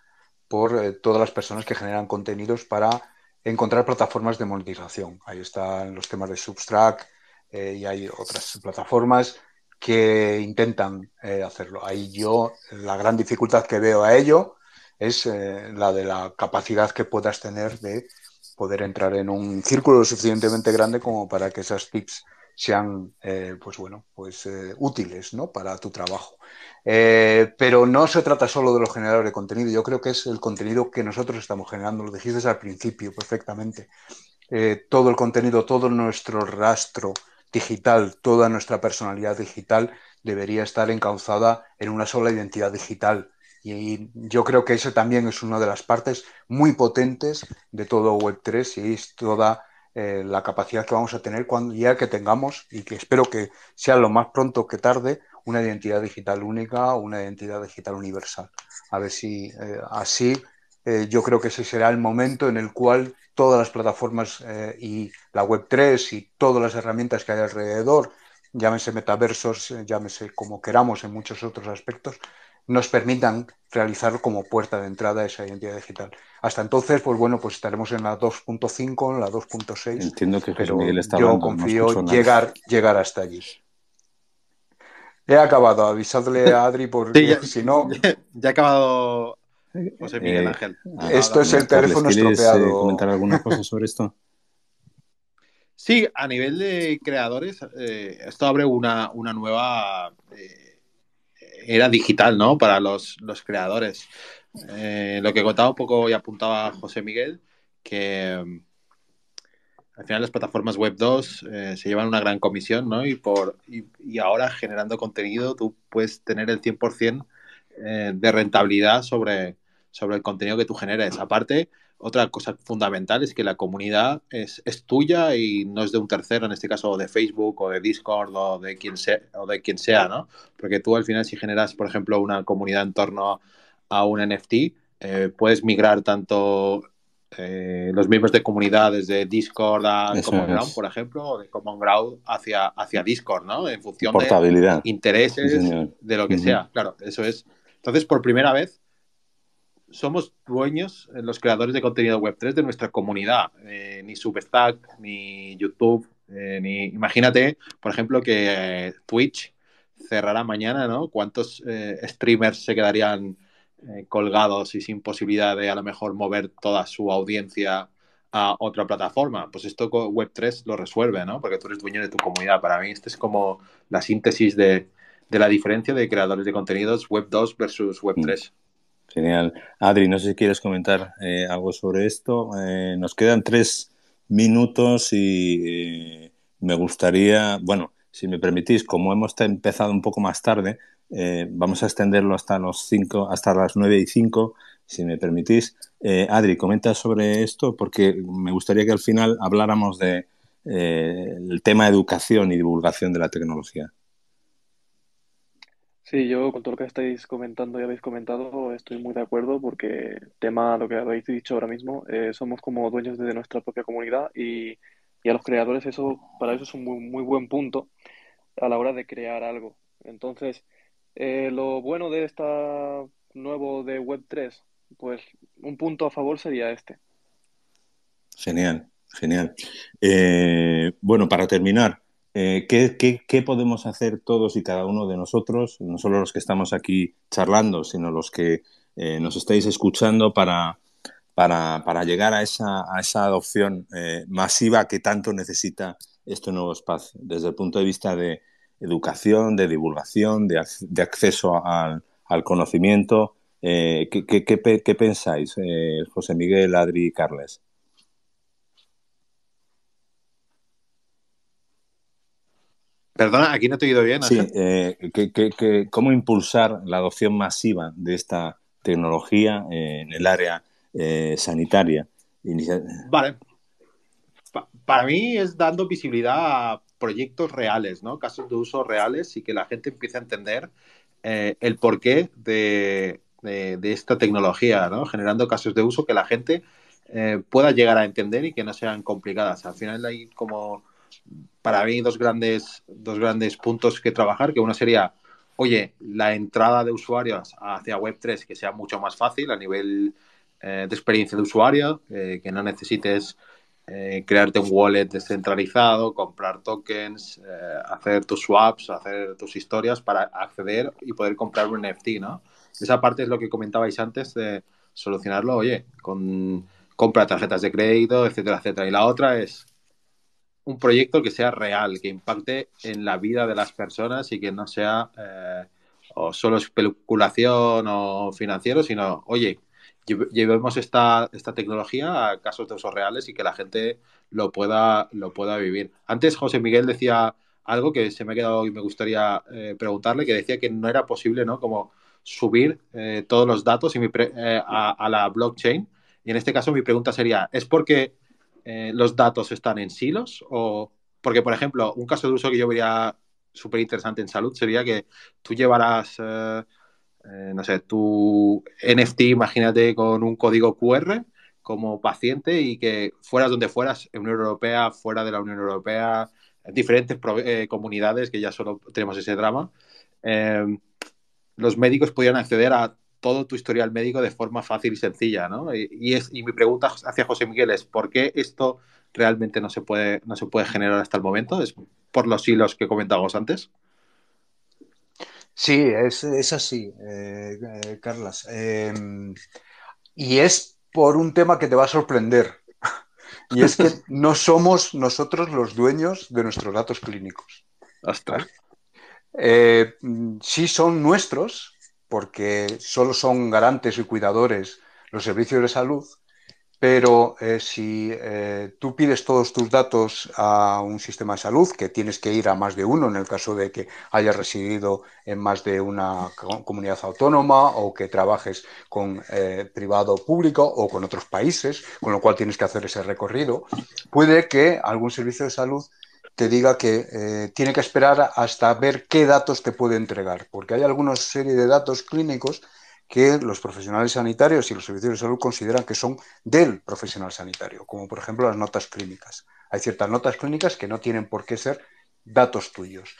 por todas las personas que generan contenidos para encontrar plataformas de monetización. Ahí están los temas de Substract y hay otras plataformas que intentan hacerlo. Ahí yo la gran dificultad que veo a ello es la de la capacidad que puedas tener de poder entrar en un círculo lo suficientemente grande como para que esas tips sean eh, pues bueno pues eh, útiles para tu trabajo eh, pero no se trata solo de los generadores de contenido yo creo que es el contenido que nosotros estamos generando lo dijiste al principio perfectamente todo el contenido todo nuestro rastro digital toda nuestra personalidad digital debería estar encauzada en una sola identidad digital y yo creo que eso también es una de las partes muy potentes de todo Web3 y es toda eh, la capacidad que vamos a tener cuando ya que tengamos, y que espero que sea lo más pronto que tarde, una identidad digital única o una identidad digital universal. A ver si eh, así eh, yo creo que ese será el momento en el cual todas las plataformas y la Web3 y todas las herramientas que hay alrededor, llámese metaversos, llámese como queramos en muchos otros aspectos, nos permitan realizar como puerta de entrada esa identidad digital. Hasta entonces, pues bueno, pues estaremos en la 2.5, en la 2.6. Entiendo que pero yo confío llegar, llegar hasta allí. He acabado, avisadle a Adri por si no... Ya, ha acabado José Miguel eh, Ángel. Ah, esto es el pues teléfono eh, estropeado. comentar alguna cosa sobre esto? Sí, a nivel de creadores, eh, esto abre una, una nueva era digital, ¿no? Para los, creadores. Eh, lo que contaba un poco y apuntaba José Miguel, que mm, al final las plataformas web 2 eh, se llevan una gran comisión, ¿no? Y, por, y, ahora generando contenido tú puedes tener el 100% eh, de rentabilidad sobre, sobre el contenido que tú generes. Aparte, otra cosa fundamental es que la comunidad es, tuya y no es de un tercero, en este caso de Facebook o de Discord o de quien sea, o de quien sea ¿no? Porque tú al final si generas, por ejemplo, una comunidad en torno a un NFT, eh, puedes migrar tanto eh, los miembros de comunidad desde Discord a Common Ground, por ejemplo, o de Common Ground hacia, hacia Discord, ¿no? En función de intereses, de lo que sea. Claro, eso es. Entonces, por primera vez, somos dueños, eh, los creadores de contenido Web3, de nuestra comunidad. Eh, ni Substack, ni YouTube, eh, ni... Imagínate, por ejemplo, que Twitch cerrará mañana, ¿no? ¿Cuántos streamers se quedarían colgados y sin posibilidad de a lo mejor mover toda su audiencia a otra plataforma. Pues esto Web3 lo resuelve, ¿no? Porque tú eres dueño de tu comunidad. Para mí, esta es como la síntesis de, de, la diferencia de creadores de contenidos Web2 versus Web3. Mm. Genial. Adri, no sé si quieres comentar eh, algo sobre esto. Eh, nos quedan tres minutos y eh, me gustaría, bueno, si me permitís, como hemos empezado un poco más tarde, vamos a extenderlo hasta los cinco, hasta las nueve y cinco, si me permitís. Adri, comenta sobre esto porque me gustaría que al final habláramos de el tema educación y divulgación de la tecnología. Sí, yo con todo lo que estáis comentando y habéis comentado estoy muy de acuerdo porque tema lo que habéis dicho ahora mismo, eh, somos como dueños de nuestra propia comunidad y, a los creadores eso para eso es un muy, muy buen punto a la hora de crear algo. Entonces, eh, lo bueno de esta nuevo de Web3, pues un punto a favor sería este. Genial, genial. Eh, bueno, para terminar, eh, ¿qué, podemos hacer todos y cada uno de nosotros, no solo los que estamos aquí charlando, sino los que eh, nos estáis escuchando para, llegar a esa, adopción eh, masiva que tanto necesita este nuevo espacio, desde el punto de vista de educación, de divulgación, de, acceso al, conocimiento. ¿qué, qué, pensáis, José Miguel, Adri y Carles? Perdona, aquí no te he oído bien. Sí, eh, ¿cómo impulsar la adopción masiva de esta tecnología eh, en el área eh, sanitaria? Vale. para mí es dando visibilidad a proyectos reales, ¿no? Casos de uso reales y que la gente empiece a entender el porqué de, esta tecnología, ¿no? Generando casos de uso que la gente pueda llegar a entender y que no sean complicadas. Al final hay como para mí dos grandes, dos grandes puntos que trabajar, que uno sería, oye, la entrada de usuarios hacia Web3 que sea mucho más fácil a nivel eh, de experiencia de usuario, eh, que no necesites eh, crearte un wallet descentralizado, comprar tokens, hacer tus swaps, hacer tus historias para acceder y poder comprar un NFT, ¿no? Esa parte es lo que comentabais antes de solucionarlo, oye, con compra tarjetas de crédito, etcétera, etcétera. Y la otra es un proyecto que sea real, que impacte en la vida de las personas y que no sea eh, solo especulación o financiero, sino, oye, llevemos esta, esta tecnología a casos de uso reales y que la gente lo pueda, lo pueda vivir. Antes José Miguel decía algo que se me ha quedado y me gustaría eh, preguntarle, que decía que no era posible, ¿no? Como subir eh, todos los datos a, a la blockchain. Y en este caso mi pregunta sería, ¿es porque eh, los datos están en silos? O, porque, por ejemplo, un caso de uso que yo vería súper interesante en salud sería que tú llevaras, eh, eh, no sé, tu NFT, imagínate, con un código QR como paciente y que fueras donde fueras, en Unión Europea, fuera de la Unión Europea, diferentes comunidades que ya solo tenemos ese drama, los médicos pudieran acceder a todo tu historial médico de forma fácil y sencilla, ¿no? Y, mi pregunta hacia José Miguel es, ¿por qué esto realmente no se puede, no se puede generar hasta el momento? ¿Es por los hilos que comentábamos antes? Sí, es, así, eh, eh, Carlas. Em, y es por un tema que te va a sorprender. Y es que no somos nosotros los dueños de nuestros datos clínicos. Hasta. Eh, sí son nuestros, porque solo son garantes y cuidadores los servicios de salud, pero eh, si eh, tú pides todos tus datos a un sistema de salud, que tienes que ir a más de uno en el caso de que hayas residido en más de una comunidad autónoma o que trabajes con eh, privado público o con otros países, con lo cual tienes que hacer ese recorrido, puede que algún servicio de salud te diga que eh, tiene que esperar hasta ver qué datos te puede entregar, porque hay alguna serie de datos clínicos que los profesionales sanitarios y los servicios de salud consideran que son del profesional sanitario, como por ejemplo las notas clínicas. Hay ciertas notas clínicas que no tienen por qué ser datos tuyos.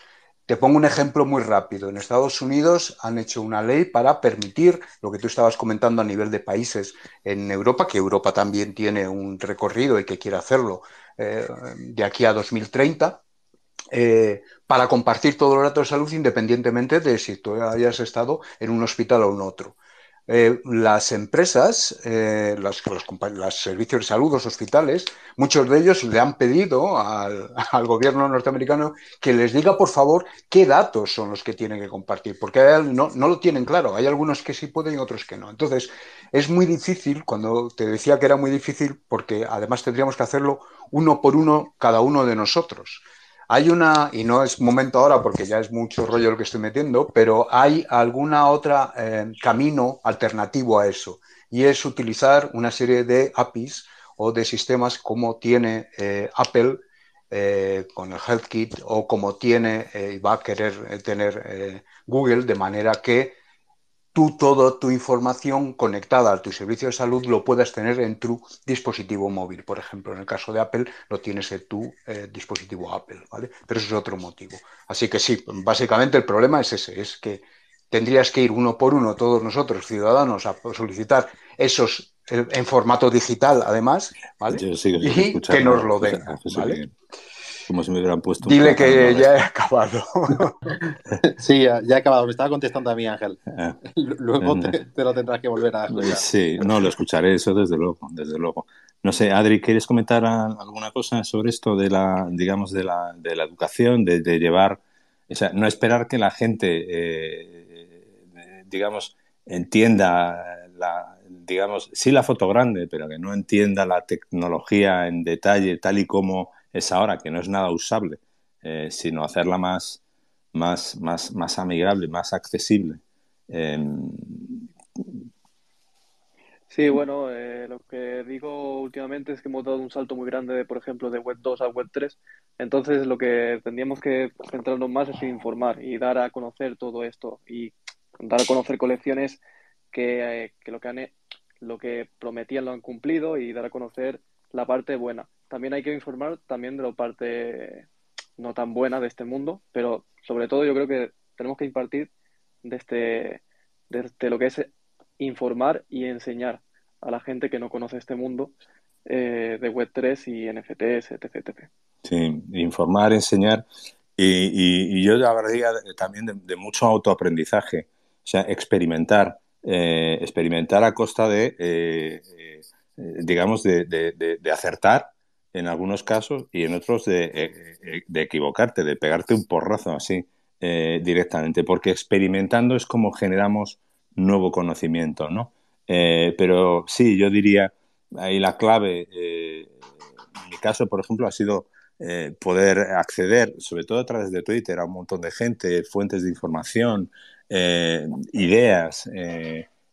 Te pongo un ejemplo muy rápido. En Estados Unidos han hecho una ley para permitir lo que tú estabas comentando a nivel de países en Europa, que Europa también tiene un recorrido y que quiere hacerlo eh, de aquí a 2030. Eh, para compartir todo el datos de salud independientemente de si tú hayas estado en un hospital o en otro. Eh, las empresas, eh, los, servicios de salud, los hospitales, muchos de ellos le han pedido al, gobierno norteamericano que les diga, por favor, qué datos son los que tienen que compartir, porque no lo tienen claro. Hay algunos que sí pueden y otros que no. Entonces, es muy difícil, cuando te decía que era muy difícil, porque además tendríamos que hacerlo uno por uno cada uno de nosotros. Hay una, y no es momento ahora porque ya es mucho rollo lo que estoy metiendo, pero hay alguna otra eh, camino alternativo a eso, y es utilizar una serie de APIs o de sistemas como tiene eh, Apple eh, con el HealthKit o como tiene y va a querer tener Google, de manera que tú toda tu información conectada a tu servicio de salud lo puedas tener en tu dispositivo móvil. Por ejemplo, en el caso de Apple, lo tienes en tu eh, dispositivo Apple, ¿vale? Pero eso es otro motivo. Así que sí, básicamente el problema es ese, es que tendrías que ir uno por uno, todos nosotros, ciudadanos, a solicitar esos eh, en formato digital, además, ¿vale? que nos lo den, ¿vale? como si me hubieran puesto. Dile que ya he acabado. sí, ya, he acabado. Me estaba contestando a mí, Ángel. Ah. Luego te, lo tendrás que volver a escuchar. Sí, no, lo escucharé, eso desde luego, desde luego. No sé, Adri, ¿quieres comentar alguna cosa sobre esto de la, digamos, de la, educación, de, llevar, o sea, no esperar que la gente, eh, digamos, entienda la, digamos, sí la foto grande, pero que no entienda la tecnología en detalle tal y como es ahora, que no es nada usable, eh, sino hacerla más, más, más, más amigable, más accesible. Em, sí, bueno, eh, lo que digo últimamente es que hemos dado un salto muy grande, por ejemplo, de Web 2 a Web 3. Entonces, lo que tendríamos que centrarnos más es en informar y dar a conocer todo esto y dar a conocer colecciones que, eh, que lo que han, lo que prometían lo han cumplido y dar a conocer la parte buena. También hay que informar también de la parte no tan buena de este mundo, pero sobre todo yo creo que tenemos que impartir desde, este, este, lo que es informar y enseñar a la gente que no conoce este mundo eh, de Web3 y NFTs, etc, Sí, informar, enseñar. Y, y, y yo hablaría también de, mucho autoaprendizaje, o sea, experimentar, eh, experimentar a costa de eh, eh, digamos, de, acertar en algunos casos y en otros de, eh, eh, equivocarte, de pegarte un porrazo así directamente, porque experimentando es como generamos nuevo conocimiento, ¿no? pero sí, yo diría, ahí la clave, en mi caso, por ejemplo, ha sido poder acceder, sobre todo a través de Twitter, a un montón de gente, fuentes de información, ideas.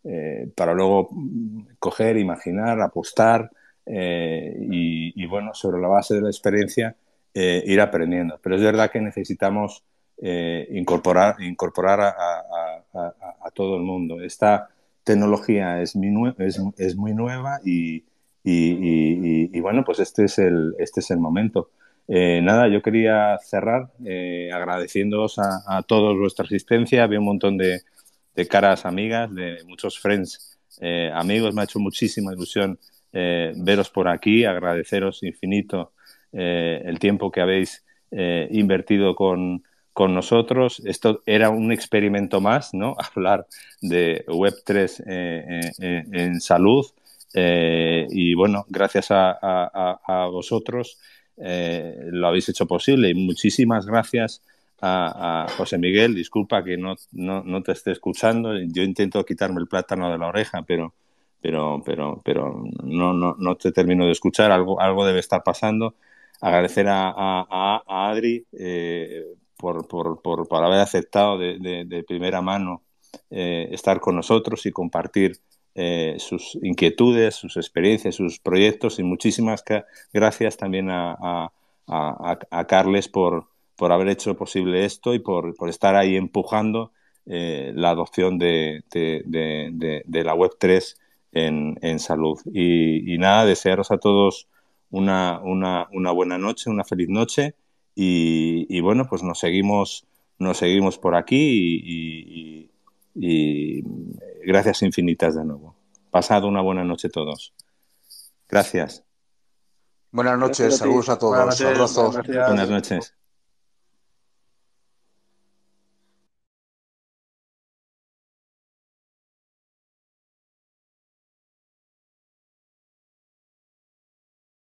Eh, para luego mm, coger, imaginar, apostar eh, y, bueno, sobre la base de la experiencia eh, ir aprendiendo. Pero es verdad que necesitamos incorporar, incorporar a, todo el mundo. Esta tecnología es, muy, nueva y, bueno, pues este es el, este es el momento. nada, yo quería cerrar agradeciéndoos a, todos vuestra asistencia. Había un montón de, de caras amigas, de muchos friends, eh, amigos. Me ha hecho muchísima ilusión eh, veros por aquí, agradeceros infinito eh, el tiempo que habéis invertido con, con nosotros. Esto era un experimento más, ¿no? Hablar de Web3 en salud. y bueno, gracias a, a vosotros lo habéis hecho posible. muchísimas gracias a, José Miguel, disculpa que no, no, te esté escuchando, yo intento quitarme el plátano de la oreja, pero, pero, pero, pero no, no, no te termino de escuchar, algo, algo debe estar pasando. Agradecer a, a, a Adri eh, por, por, por, por, haber aceptado de, primera mano eh, estar con nosotros y compartir eh, sus inquietudes, sus experiencias, sus proyectos y muchísimas gracias también a, a, a Carles por, por haber hecho posible esto y por, por estar ahí empujando eh, la adopción de, de, la Web3 en, en, salud. Y, nada, desearos a todos una, una, una, buena noche, una feliz noche y, bueno, pues nos seguimos, nos seguimos por aquí y, gracias infinitas de nuevo. pasado una buena noche todos. Gracias. Buenas noches, saludos a todos. Buenas noches.